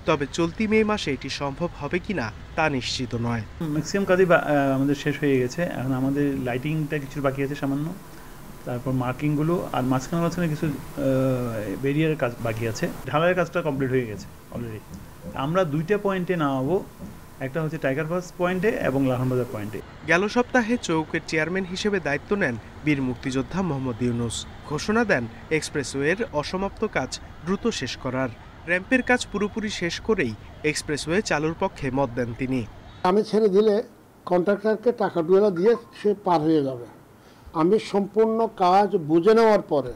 তবে চলতি মে মাসে এটি সম্ভব হবে কিনা তা নিশ্চিত নয় ম্যাক্সিমাম কাজই আমাদের শেষ হয়ে গেছে এখন আমাদের লাইটিংটা কিছু বাকি আছে সামান্য তারপর মার্কিংগুলো আর মাঝখানে মাঝখানে কিছু বেরিয়ারের কাজ বাকি আছে ঢালাইয়ের কাজটা কমপ্লিট হয়ে গেছে অলরেডি আমরা দুইটা পয়েন্টে নামাবো একটা হচ্ছে টাইগার বাস পয়েন্টে এবং লাহনবাজার পয়েন্টে গেল সপ্তাহে চৌকের চেয়ারম্যান হিসেবে দায়িত্ব নেন বীর মুক্তিযোদ্ধা মোহাম্মদ ইউনুস ঘোষণা দেন এক্সপ্রেসওয়ের অসমাপ্ত কাজ দ্রুত শেষ করার র্যাম্পের কাজ পুরোপুরি শেষ করেই এক্সপ্রেসওয়ে চালুর পক্ষে মত দেন তিনি আমি ছেড়ে দিলে কন্ট্রাক্টরকে টাকা ডুয়েলা দিয়ে সে পার হয়ে যাবে আমি সম্পূর্ণ কাজ বুঝে নেওয়ার পরে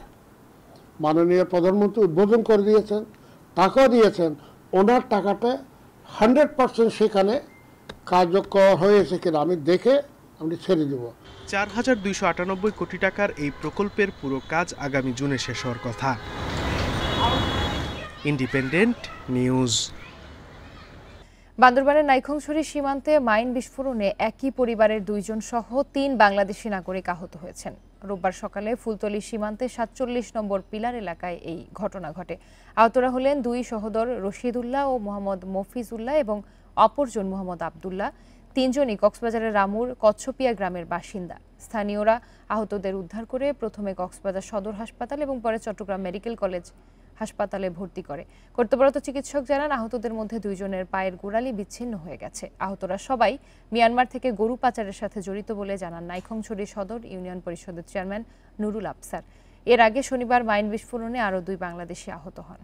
মাননীয় প্রধানমন্ত্রী উদ্বোধন করে দিয়েছেন টাকাও দিয়েছেন ওনার টাকাটা হান্ড্রেড পার্সেন্ট সেখানে কার্যকর হয়েছে কিনা আমি দেখে আমি ছেড়ে দেব চার হাজার দুইশো আটানব্বই কোটি টাকার এই প্রকল্পের পুরো কাজ আগামী জুনে শেষ হওয়ার কথা ইন্ডিপেন্ডেন্ট নিউজ বান্দরবানের নাইখংসরি সীমান্তে মাইন বিস্ফোরণে একই পরিবারের দুইজন সহ তিন বাংলাদেশি নাগরিক আহত হয়েছেন রোববার সকালে ফুলতলি সীমান্তে সাতচল্লিশ নম্বর পিলার এলাকায় এই ঘটনা ঘটে আহতরা হলেন দুই সহোদর রশিদুল্লাহ ও মোহাম্মদ মফিজুল্লাহ এবং অপরজন মোহাম্মদ আবদুল্লাহ তিনজনই কক্সবাজারের রামুর কচ্ছপিয়া গ্রামের বাসিন্দা স্থানীয়রা আহতদের উদ্ধার করে প্রথমে কক্সবাজার সদর হাসপাতাল এবং পরে চট্টগ্রাম মেডিকেল কলেজ হাসপাতালে ভর্তি করে কর্তব্যরত চিকিৎসক জানান আহতদের মধ্যে দুইজনের পায়ের গোড়ালি বিচ্ছিন্ন হয়ে গেছে আহতরা সবাই মিয়ানমার থেকে গরু পাচারের সাথে জড়িত বলে জানান নাইখংছড়ি সদর ইউনিয়ন পরিষদের চেয়ারম্যান নুরুল আফসার এর আগে শনিবার মাইন বিস্ফোরণে আরও দুই বাংলাদেশি আহত হন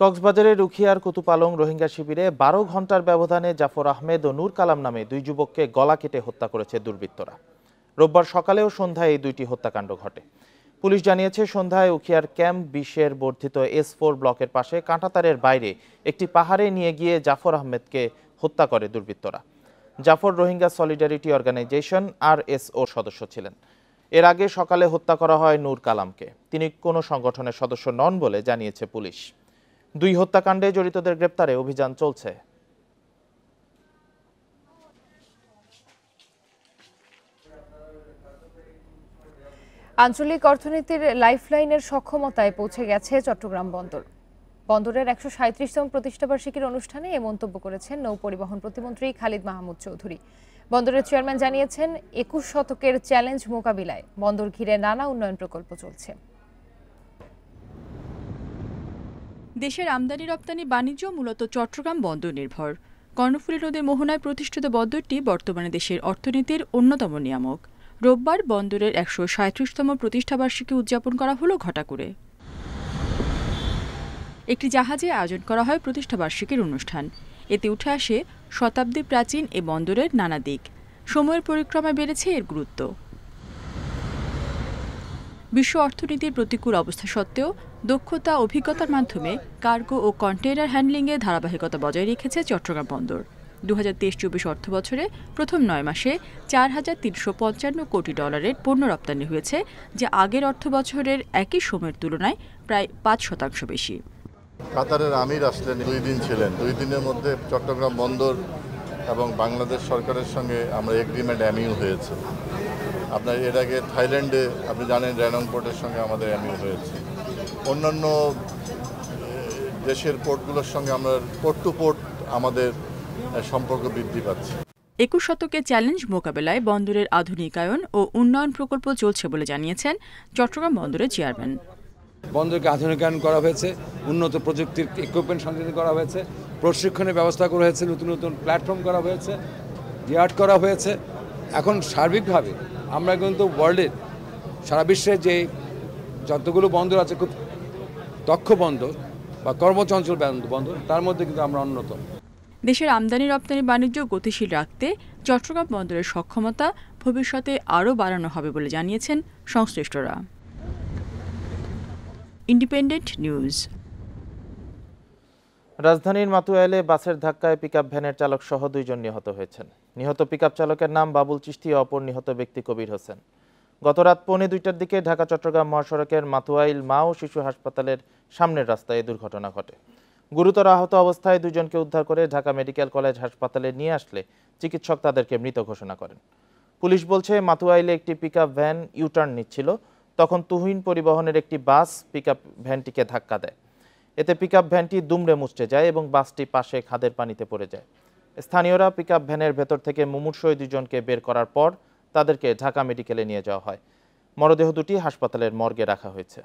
কক্সবাজারের রুখিয়ার কুতুপালং রোহিঙ্গা শিবিরে বারো ঘন্টার ব্যবধানে জাফর আহমেদ ও নূর কালাম নামে দুই যুবককে গলা কেটে হত্যা করেছে দুর্বৃত্তরা রোববার সকালে ও সন্ধ্যায় এই দুইটি হত্যাকাণ্ড ঘটে পুলিশ জানিয়েছে সন্ধ্যায় উখিয়ার ক্যাম্প বিশের বর্ধিত এস ফোর ব্লকের পাশে কাঁটাতারের বাইরে একটি পাহাড়ে নিয়ে গিয়ে জাফর আহমেদকে হত্যা করে দুর্বৃত্তরা Jafar Rohingya solidarity organisation R SO সদস্য ছিলেন এর আগে সকালে হত্যা করা হয় নূর কালামকে তিনি কোনো সংগঠনের সদস্য নন বলে জানিয়েছে পুলিশ দুই হত্যাকাণ্ডে জড়িতদের গ্রেপ্তারে অভিযান চলছে আঞ্চলিক অর্থনীতির লাইফলাইনের সক্ষমতায় পৌঁছে গেছে চট্টগ্রাম বন্দর বন্দরের একশো সাঁত্রিশতম প্রতিষ্ঠাবার্ষিকীর অনুষ্ঠানে এ মন্তব্য করেছেন নৌ পরিবহন প্রতিমন্ত্রী খালিদ মাহমুদ চৌধুরী বন্দরের চেয়ারম্যান জানিয়েছেন একুশ শতকের চ্যালেঞ্জ মোকাবিলায় বন্দর ঘিরে নানা উন্নয়ন প্রকল্প চলছে দেশের আমদানি রপ্তানি বাণিজ্য মূলত চট্টগ্রাম বন্দর নির্ভর কর্ণফুলী নদীর মোহনায় প্রতিষ্ঠিত বন্দরটি বর্তমানে দেশের অর্থনীতির অন্যতম নিয়ামক রোববার বন্দরের একশো সাঁত্রিশতম প্রতিষ্ঠাবার্ষিকী উদযাপন করা হলো ঘটা করে একটি জাহাজে আয়োজন করা হয় প্রতিষ্ঠাবার্ষিকীর অনুষ্ঠান এতে উঠে আসে শতাব্দী প্রাচীন এ বন্দরের নানা দিক সময়ের পরিক্রমায় বেড়েছে এর গুরুত্ব বিশ্ব অর্থনীতির প্রতিকূল অবস্থা সত্ত্বেও দক্ষতা অভিজ্ঞতার মাধ্যমে কার্গো ও কন্টেইনার হ্যান্ডলিংয়ে ধারাবাহিকতা বজায় রেখেছে চট্টগ্রাম বন্দর দু হাজার তেইশ চব্বিশ অর্থ বছরে প্রথম নয় মাসে চার হাজার তিনশো পঞ্চান্ন কোটি ডলারের পণ্য রপ্তানি হয়েছে যা আগের অর্থ বছরের একই সময়ের তুলনায় প্রায় পাঁচ শতাংশ বেশি কাতারের আমির আসলেন দুই দিন ছিলেন দুই দিনের মধ্যে চট্টগ্রাম বন্দর এবং বাংলাদেশ সরকারের সঙ্গে আমরা এগ্রিমেন্ট অ্যামিউ হয়েছে আপনার এর আগে থাইল্যান্ডে আপনি জানেন র্যানং পোর্টের সঙ্গে আমাদের অ্যামিউ হয়েছে অন্যান্য দেশের পোর্টগুলোর সঙ্গে আমরা পোর্ট টু পোর্ট আমাদের সম্পর্ক বৃদ্ধি পাচ্ছে একুশ শতকে চ্যালেঞ্জ মোকাবেলায় বন্দরের আধুনিকায়ন ও উন্নয়ন প্রকল্প চলছে বলে জানিয়েছেন চট্টগ্রাম বন্দরের চেয়ারম্যান বন্দরকে আধুনিকায়ন করা হয়েছে উন্নত প্রযুক্তির ইকুইপমেন্ট সংযোজন করা হয়েছে প্রশিক্ষণের ব্যবস্থা করা হয়েছে নতুন নতুন প্ল্যাটফর্ম করা হয়েছে ডিআর্ট করা হয়েছে এখন সার্বিকভাবে আমরা কিন্তু ওয়ার্ল্ডের সারা বিশ্বে যে যতগুলো বন্দর আছে খুব বন্দর বা কর্মচঞ্চল বন্দর তার মধ্যে কিন্তু আমরা অন্যতম দেশের আমদানি রপ্তানি বাণিজ্য গতিশীল রাখতে চট্টগ্রাম বন্দরের সক্ষমতা ভবিষ্যতে আরও বাড়ানো হবে বলে জানিয়েছেন সংশ্লিষ্টরা ইন্ডিপেন্ডেন্ট নিউজ রাজধানীর মাতুয়াইলে বাসের ধাক্কায় পিকআপ ভ্যানের চালক সহ দুইজন নিহত হয়েছেন নিহত পিকআপ চালকের নাম বাবুল চিস্তি অপর নিহত ব্যক্তি কবির হোসেন গত রাত পৌনে দুইটার দিকে ঢাকা চট্টগ্রাম মহাসড়কের মাথুয়াইল মা ও শিশু হাসপাতালের সামনের রাস্তায় এ দুর্ঘটনা ঘটে গুরুতর আহত অবস্থায় দুজনকে উদ্ধার করে ঢাকা মেডিকেল কলেজ হাসপাতালে নিয়ে আসলে চিকিৎসক তাদেরকে মৃত ঘোষণা করেন পুলিশ বলছে মাথুয়াইলে একটি পিক ভ্যান ইউটার্ন নিচ্ছিল তখন তুহিন পরিবহনের একটি বাস পিক ভ্যানটিকে ধাক্কা দেয় এতে পিক ভ্যানটি দুমড়ে মুচড়ে যায় এবং বাসটি পাশে খাদের পানিতে পড়ে যায় স্থানীয়রা পিক ভ্যানের ভেতর থেকে মুমূর্ষ দুজনকে বের করার পর তাদেরকে ঢাকা মেডিকেলে নিয়ে যাওয়া হয় মরদেহ দুটি হাসপাতালের মর্গে রাখা হয়েছে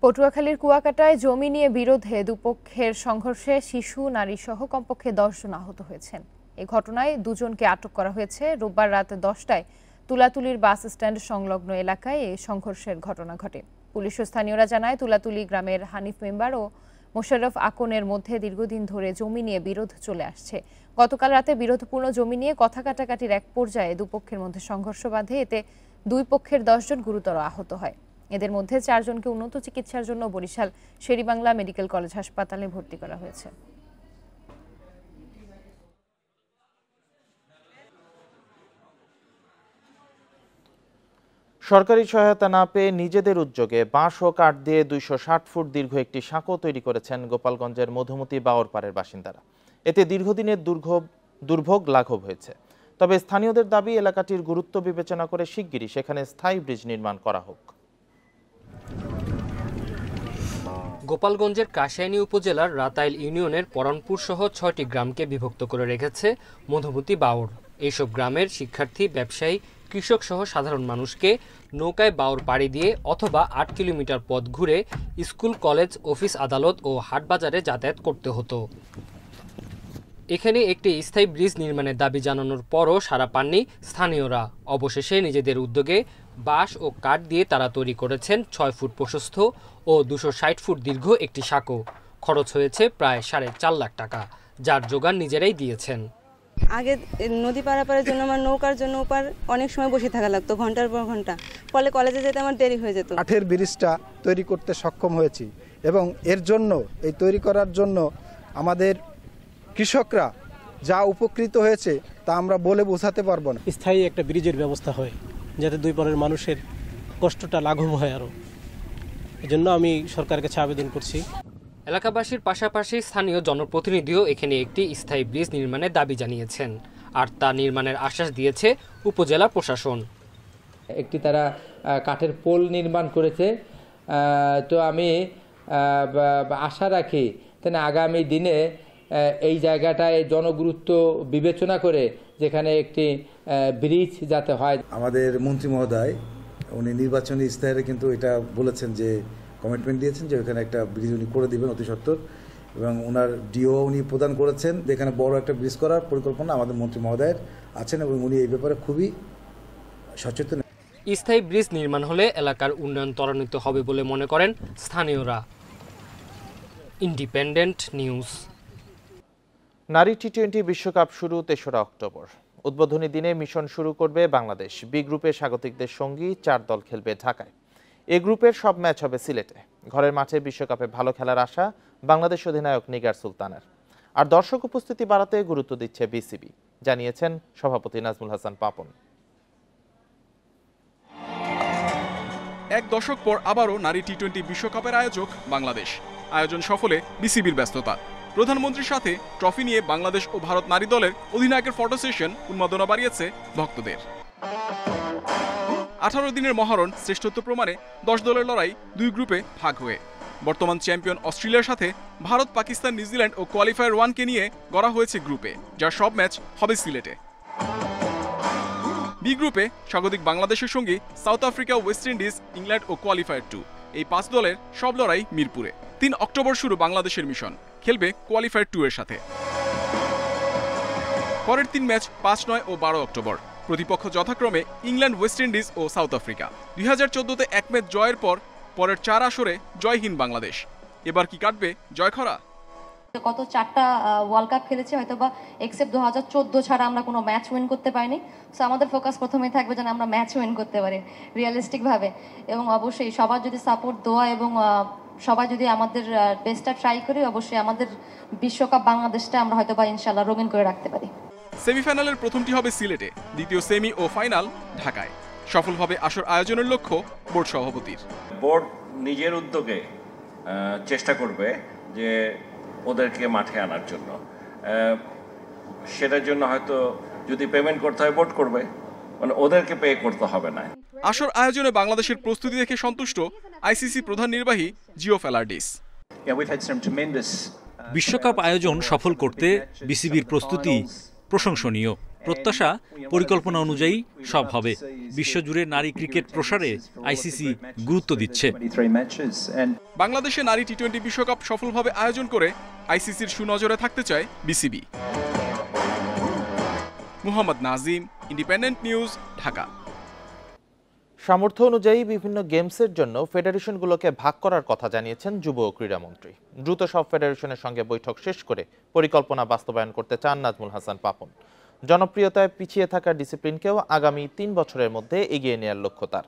পটুয়াখালীর কুয়াকাটায় জমি নিয়ে বিরোধে দুপক্ষের সংঘর্ষে শিশু নারী সহ কমপক্ষে দশজন আহত হয়েছেন এ ঘটনায় দুজনকে আটক করা হয়েছে রোববার রাত দশটায় তুলাতুলির বাস স্ট্যান্ড সংলগ্ন এলাকায় এই সংঘর্ষের ঘটনা ঘটে পুলিশ ও স্থানীয়রা জানায় তুলাতুলি গ্রামের হানিফ মেম্বার ও মোশাররফ আকনের মধ্যে দীর্ঘদিন ধরে জমি নিয়ে বিরোধ চলে আসছে গতকাল রাতে বিরোধপূর্ণ জমি নিয়ে কথা কাটাকাটির এক পর্যায়ে দুপক্ষের মধ্যে সংঘর্ষ বাঁধে এতে দুই পক্ষের দশজন গুরুতর আহত হয় এদের মধ্যে চারজনকে উন্নত চিকিৎসার জন্য বরিশাল শেরিবাংলা মেডিকেল কলেজ হাসপাতালে ভর্তি করা হয়েছে সরকারি সহায়তা না পেয়ে নিজেদের উদ্যোগে বাঁশ ও কাঠ দিয়ে দুইশো ফুট দীর্ঘ একটি সাঁকো তৈরি করেছেন গোপালগঞ্জের মধুমতি পাড়ের বাসিন্দারা এতে দীর্ঘদিনের দুর্ঘ দুর্ভোগ লাঘব হয়েছে তবে স্থানীয়দের দাবি এলাকাটির গুরুত্ব বিবেচনা করে শিগগিরই সেখানে স্থায়ী ব্রিজ নির্মাণ করা হোক গোপালগঞ্জের কাশাইনি উপজেলার রাতাইল ইউনিয়নের পরনপুর সহ ছয়টি গ্রামকে বিভক্ত করে রেখেছে মধুমতি বাউর এইসব গ্রামের শিক্ষার্থী ব্যবসায়ী কৃষক সহ সাধারণ মানুষকে নৌকায় বাউর পাড়ি দিয়ে অথবা আট কিলোমিটার পথ ঘুরে স্কুল কলেজ অফিস আদালত ও হাটবাজারে যাতায়াত করতে হতো এখানে একটি স্থায়ী ব্রিজ নির্মাণের দাবি জানানোর পরও সারা পাননি স্থানীয়রা অবশেষে নিজেদের উদ্যোগে বাঁশ ও কাঠ দিয়ে তারা তৈরি করেছেন ছয় ফুট প্রশস্ত ও দুশো ষাট ফুট দীর্ঘ একটি সাঁকো খরচ হয়েছে প্রায় সাড়ে চার লাখ টাকা যার যোগান নিজেরাই দিয়েছেন আগে নদী পারাপারের জন্য আমার নৌকার জন্য ওপার অনেক সময় বসে থাকা লাগতো ঘন্টার পর ঘন্টা ফলে কলেজে যেতে আমার দেরি হয়ে যেত কাঠের ব্রিজটা তৈরি করতে সক্ষম হয়েছি এবং এর জন্য এই তৈরি করার জন্য আমাদের কৃষকরা যা উপকৃত হয়েছে তা আমরা বলে বোঝাতে পারবো না স্থায়ী একটা ব্রিজের ব্যবস্থা হয় যাতে দুই পরের মানুষের কষ্টটা লাঘব হয় আরও এজন্য আমি সরকারের কাছে আবেদন করছি এলাকাবাসীর পাশাপাশি স্থানীয় জনপ্রতিনিধিও এখানে একটি স্থায়ী ব্রিজ নির্মাণের দাবি জানিয়েছেন আর তা নির্মাণের আশ্বাস দিয়েছে উপজেলা প্রশাসন একটি তারা কাঠের পোল নির্মাণ করেছে তো আমি আশা রাখি তাহলে আগামী দিনে এই জায়গাটায় জনগুরুত্ব বিবেচনা করে যেখানে একটি ব্রিজ যাতে হয় আমাদের মন্ত্রী মহোদয় উনি নির্বাচনী ইস্তাহারে কিন্তু এটা বলেছেন যে কমিটমেন্ট দিয়েছেন যে ওইখানে একটা ব্রিজ উনি করে দেবেন অতি সত্তর এবং ওনার ডিও উনি প্রদান করেছেন যেখানে বড় একটা ব্রিজ করার পরিকল্পনা আমাদের মন্ত্রী মহোদয়ের আছেন এবং উনি এই ব্যাপারে খুবই সচেতন স্থায়ী ব্রিজ নির্মাণ হলে এলাকার উন্নয়ন ত্বরান্বিত হবে বলে মনে করেন স্থানীয়রা ইন্ডিপেন্ডেন্ট নিউজ নারী টি টোয়েন্টি বিশ্বকাপ শুরু তেসরা অক্টোবর উদ্বোধনী দিনে মিশন শুরু করবে বাংলাদেশ বি গ্রুপে স্বাগতিকদের সঙ্গী চার দল খেলবে ঢাকায় এ গ্রুপের সব ম্যাচ হবে সিলেটে ঘরের মাঠে বিশ্বকাপে ভালো খেলার আশা বাংলাদেশ অধিনায়ক নিগার সুলতানের আর দর্শক উপস্থিতি বাড়াতে গুরুত্ব দিচ্ছে বিসিবি জানিয়েছেন সভাপতি নাজমুল হাসান পাপন এক দশক পর আবারও নারী টি টোয়েন্টি বিশ্বকাপের আয়োজক বাংলাদেশ আয়োজন সফলে বিসিবির ব্যস্ততা প্রধানমন্ত্রীর সাথে ট্রফি নিয়ে বাংলাদেশ ও ভারত নারী দলের অধিনায়কের ফটো সেশন উন্মাদনা বাড়িয়েছে ভক্তদের আঠারো দিনের মহারণ শ্রেষ্ঠত্ব প্রমাণে দশ দলের লড়াই দুই গ্রুপে ভাগ হয়ে বর্তমান চ্যাম্পিয়ন অস্ট্রেলিয়ার সাথে ভারত পাকিস্তান নিউজিল্যান্ড ও কোয়ালিফায়ার ওয়ানকে নিয়ে গড়া হয়েছে গ্রুপে যার সব ম্যাচ হবে সিলেটে বি গ্রুপে স্বাগতিক বাংলাদেশের সঙ্গে South Africa West Indies England ও কোয়ালিফায়ার টু এই পাঁচ দলের সব লড়াই মিরপুরে তিন অক্টোবর শুরু বাংলাদেশের মিশন খেলবে কোয়ালিফায়ার টু এর সাথে পরের তিন ম্যাচ পাঁচ নয় ও বারো অক্টোবর প্রতিপক্ষ যথাক্রমে ইংল্যান্ড ওয়েস্ট ইন্ডিজ ও সাউথ আফ্রিকা দুই হাজার চোদ্দোতে এক ম্যাচ জয়ের পর পরের চার আসরে জয়হীন বাংলাদেশ এবার কি কাটবে জয়খরা কত চারটা ওয়ার্ল্ড কাপ খেলেছে হয়তো বা এক্সেপ্ট দু হাজার চোদ্দো ছাড়া আমরা কোনো ম্যাচ উইন করতে পারিনি সো আমাদের ফোকাস প্রথমেই থাকবে যেন আমরা ম্যাচ উইন করতে পারি রিয়েলিস্টিকভাবে এবং অবশ্যই সবার যদি সাপোর্ট দেওয়া এবং সবাই যদি আমাদের বেস্টটা ট্রাই করি অবশ্যই আমাদের বিশ্বকাপ বাংলাদেশটা আমরা হয়তো বা ইনশাল্লাহ রঙিন করে রাখতে পারি সেমিফাইনালের প্রথমটি হবে সিলেটে দ্বিতীয় সেমি ও ফাইনাল ঢাকায় সফলভাবে আসর আয়োজনের লক্ষ্য বোর্ড সভাপতির বোর্ড নিজের উদ্যোগে চেষ্টা করবে যে ওদেরকে মাঠে আনার জন্য সেটার জন্য হয়তো যদি পেমেন্ট করতে হয় বোর্ড করবে মানে ওদেরকে পে করতে হবে না আসর আয়োজনে বাংলাদেশের প্রস্তুতি দেখে সন্তুষ্ট আইসিসি প্রধান নির্বাহী জিও ফেলার্ডিস বিশ্বকাপ আয়োজন সফল করতে বিসিবির প্রস্তুতি প্রশংসনীয় প্রত্যাশা পরিকল্পনা অনুযায়ী সব হবে বিশ্বজুড়ে নারী ক্রিকেট প্রসারে আইসিসি গুরুত্ব দিচ্ছে বাংলাদেশে নারী টি টোয়েন্টি বিশ্বকাপ সফলভাবে আয়োজন করে আইসিসির সুনজরে থাকতে চায় BCB Muhammad Nazim Independent News Dhaka সামর্থ্য অনুযায়ী বিভিন্ন গেমসের জন্য ফেডারেশনগুলোকে ভাগ করার কথা জানিয়েছেন যুব ও ক্রীড়ামন্ত্রী দ্রুত সব ফেডারেশনের সঙ্গে বৈঠক শেষ করে পরিকল্পনা বাস্তবায়ন করতে চান নাজমুল হাসান পাপন জনপ্রিয়তায় পিছিয়ে থাকা ডিসিপ্লিনকেও আগামী তিন বছরের মধ্যে এগিয়ে নেওয়ার লক্ষ্য তার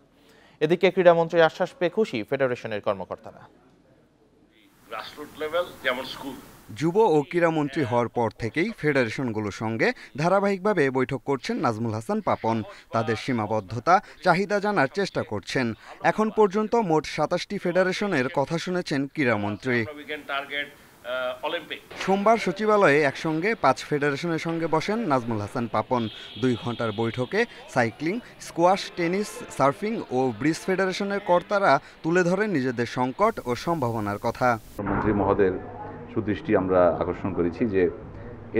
এদিকে ক্রীড়ামন্ত্রী আশ্বাস পেয়ে খুশি ফেডারেশনের কর্মকর্তারা যুব ও ক্রীড়ামন্ত্রী হওয়ার পর থেকেই ফেডারেশনগুলোর সঙ্গে ধারাবাহিকভাবে বৈঠক করছেন নাজমুল হাসান পাপন তাদের সীমাবদ্ধতা চাহিদা জানার চেষ্টা করছেন এখন পর্যন্ত মোট সাতাশটি ফেডারেশনের কথা শুনেছেন ক্রীড়ামন্ত্রী সোমবার সচিবালয়ে একসঙ্গে পাঁচ ফেডারেশনের সঙ্গে বসেন নাজমুল হাসান পাপন দুই ঘন্টার বৈঠকে সাইক্লিং স্কোয়াশ টেনিস সার্ফিং ও ব্রিজ ফেডারেশনের কর্তারা তুলে ধরেন নিজেদের সংকট ও সম্ভাবনার কথা মন্ত্রী মহোদয়ের সুদৃষ্টি আমরা আকর্ষণ করেছি যে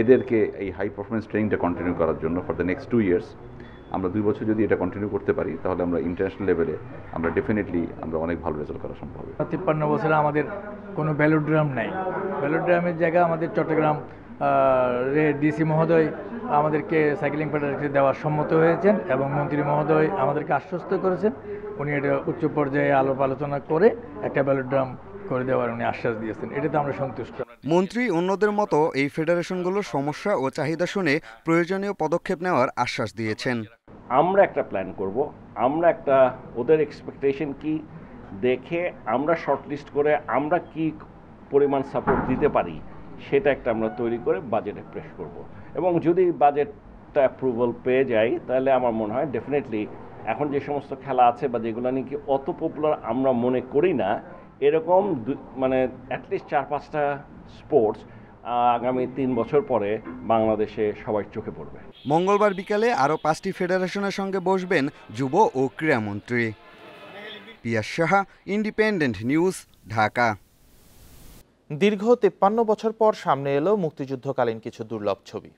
এদেরকে এই হাই পারফরমেন্স ট্রেনিংটা কন্টিনিউ করার জন্য for the next two years আমরা দুই বছর যদি এটা কন্টিনিউ করতে পারি তাহলে আমরা ইন্টারন্যাশনাল লেভেলে আমরা ডেফিনেটলি আমরা অনেক ভালো রেজাল্ট করা সম্ভব তিপ্পান্ন বছরে আমাদের কোনো ব্যালোড্রাম নাই ব্যালোড্রামের জায়গা আমাদের চট্টগ্রাম ডিসি মহোদয় আমাদেরকে সাইকেলিং ফেডারেশন দেওয়ার সম্মত হয়েছেন এবং মন্ত্রী মহোদয় আমাদেরকে আশ্বস্ত করেছেন উনি এটা উচ্চ পর্যায়ে আলোপ আলোচনা করে একটা ব্যালোড্রাম করে দেওয়ার উনি আশ্বাস দিয়েছেন এটাতে আমরা সন্তুষ্ট মন্ত্রী অন্যদের মতো এই ফেডারেশনগুলোর সমস্যা ও চাহিদা শুনে প্রয়োজনীয় পদক্ষেপ নেওয়ার আশ্বাস দিয়েছেন আমরা একটা প্ল্যান করব আমরা একটা ওদের এক্সপেকটেশন কি দেখে আমরা শর্টলিস্ট করে আমরা কি পরিমাণ সাপোর্ট দিতে পারি সেটা একটা আমরা তৈরি করে বাজেটে পেশ করব এবং যদি বাজেটটা অ্যাপ্রুভাল পেয়ে যাই তাহলে আমার মনে হয় ডেফিনেটলি এখন যে সমস্ত খেলা আছে বা যেগুলো নাকি অত পপুলার আমরা মনে করি না এরকম মানে অ্যাটলিস্ট চার পাঁচটা স্পোর্টস আগামী তিন বছর পরে বাংলাদেশে সবাই চোখে পড়বে মঙ্গলবার বিকালে আরও পাঁচটি ফেডারেশনের সঙ্গে বসবেন যুব ও ক্রীড়ামন্ত্রী পিয়াস সাহা ইন্ডিপেন্ডেন্ট নিউজ ঢাকা দীর্ঘ তেপ্পান্ন বছর পর সামনে এলো মুক্তিযুদ্ধকালীন কিছু দুর্লভ ছবি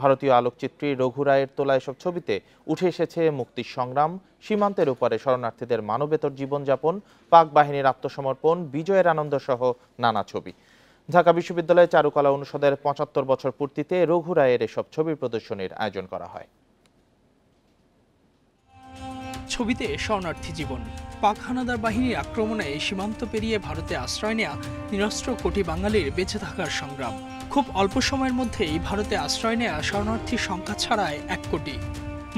ভারতীয় আলোকচিত্রী রঘু রায়ের তোলা এসব ছবিতে উঠে এসেছে মুক্তির সংগ্রাম সীমান্তের উপরে শরণার্থীদের মানবেতর জীবনযাপন পাক বাহিনীর আত্মসমর্পণ বিজয়ের আনন্দ সহ নানা ছবি ঢাকা বিশ্ববিদ্যালয়ের চারুকলা অনুষদের পঁচাত্তর বছর পূর্তিতে রঘু রায়ের এসব ছবি প্রদর্শনীর আয়োজন করা হয় ছবিতে শরণার্থী জীবন পাক হানাদার বাহিনীর আক্রমণে সীমান্ত পেরিয়ে ভারতে আশ্রয় নেয়া নিরস্ত্র কোটি বাঙালির বেঁচে থাকার সংগ্রাম খুব অল্প সময়ের মধ্যেই ভারতে আশ্রয় নেয়া শরণার্থীর সংখ্যা ছাড়ায় এক কোটি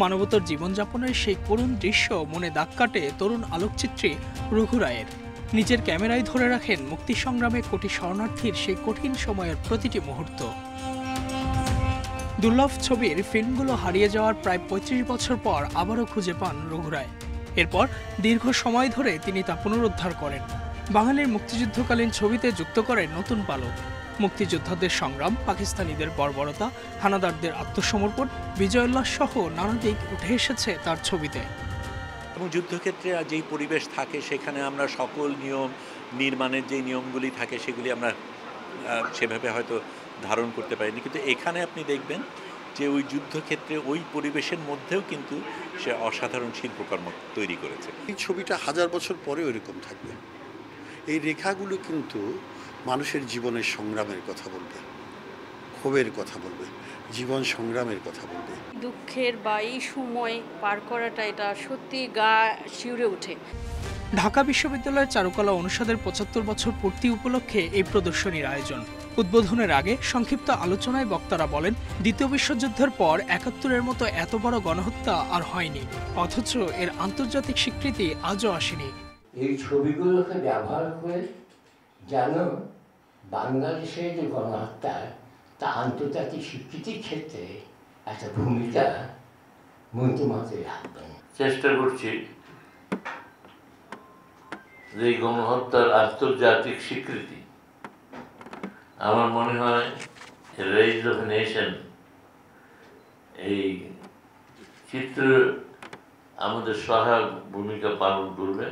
মানবতর জীবনযাপনের সেই করুণ দৃশ্য মনে দাগ কাটে তরুণ আলোকচিত্রী রঘু রায়ের নিজের ক্যামেরায় ধরে রাখেন মুক্তি সংগ্রামে কোটি শরণার্থীর সেই কঠিন সময়ের প্রতিটি মুহূর্ত দুর্লভ ছবির ফিল্মগুলো হারিয়ে যাওয়ার প্রায় ৩৫ বছর পর আবারও খুঁজে পান রঘু রায় এরপর দীর্ঘ সময় ধরে তিনি তা পুনরুদ্ধার করেন বাঙালির মুক্তিযুদ্ধকালীন ছবিতে যুক্ত করেন নতুন পালক মুক্তিযোদ্ধাদের সংগ্রাম পাকিস্তানিদের বর্বরতা হানাদারদের আত্মসমর্পণ বিজয়োল্লাস সহ নানা দিক উঠে এসেছে তার ছবিতে এবং যুদ্ধক্ষেত্রে যেই পরিবেশ থাকে সেখানে আমরা সকল নিয়ম নির্মাণের যে নিয়মগুলি থাকে সেগুলি আমরা সেভাবে হয়তো ধারণ করতে পারিনি কিন্তু এখানে আপনি দেখবেন যে ওই যুদ্ধক্ষেত্রে ওই পরিবেশের মধ্যেও কিন্তু সে অসাধারণ শিল্পকর্ম তৈরি করেছে এই ছবিটা হাজার বছর পরে এরকম থাকবে এই রেখাগুলো কিন্তু মানুষের জীবনের সংগ্রামের কথা বলবে ক্ষোভের কথা বলবে জীবন সংগ্রামের কথা বলবে দুঃখের বা এই সময় পার করাটা এটা সত্যি গা শিউরে ওঠে ঢাকা বিশ্ববিদ্যালয়ের চারুকলা অনুষদের পঁচাত্তর বছর পূর্তি উপলক্ষে এই প্রদর্শনীর আয়োজন উদ্বোধনের আগে সংক্ষিপ্ত আলোচনায় বক্তারা বলেন দ্বিতীয় বিশ্বযুদ্ধের পর একাত্তরের মতো এত বড় গণহত্যা আর হয়নি অথচ এর আন্তর্জাতিক স্বীকৃতি আজও আসেনি এই ছবিগুলোকে ব্যবহার করে যেন বাংলাদেশের যে গণহত্যা তা আন্তর্জাতিক স্বীকৃতির ক্ষেত্রে একটা ভূমিকা মন্ত্রী চেষ্টা করছি যে গণহত্যার আন্তর্জাতিক স্বীকৃতি আমার মনে হয় রেজ অফ নেশন এই চিত্র আমাদের সহায়ক ভূমিকা পালন করবে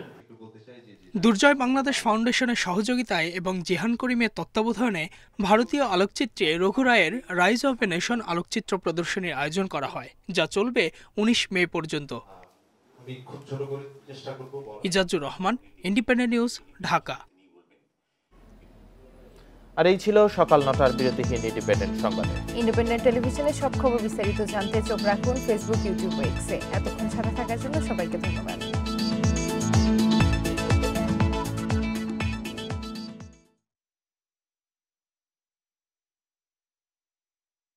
দুর্জয় বাংলাদেশ ফাউন্ডেশনের সহযোগিতায় এবং জেহান করিমের তত্ত্বাবধানে ভারতীয় আলোকচিত্রে রঘু রায়ের রাইজ অফ এ নেশন আলোকচিত্র প্রদর্শনীর আয়োজন করা হয় যা চলবে উনিশ মে পর্যন্ত ইজাজুর রহমান ইন্ডিপেন্ডেন্ট নিউজ ঢাকা আর এই ছিল সকাল নটার বিরতিহীন ইন্ডিপেন্ডেন্ট সংবাদ ইন্ডিপেন্ডেন্ট টেলিভিশনের সব খবর বিস্তারিত জানতে চোখ রাখুন ফেসবুক ইউটিউব এক্সে এতক্ষণ সাথে থাকার জন্য সবাইকে ধন্যবাদ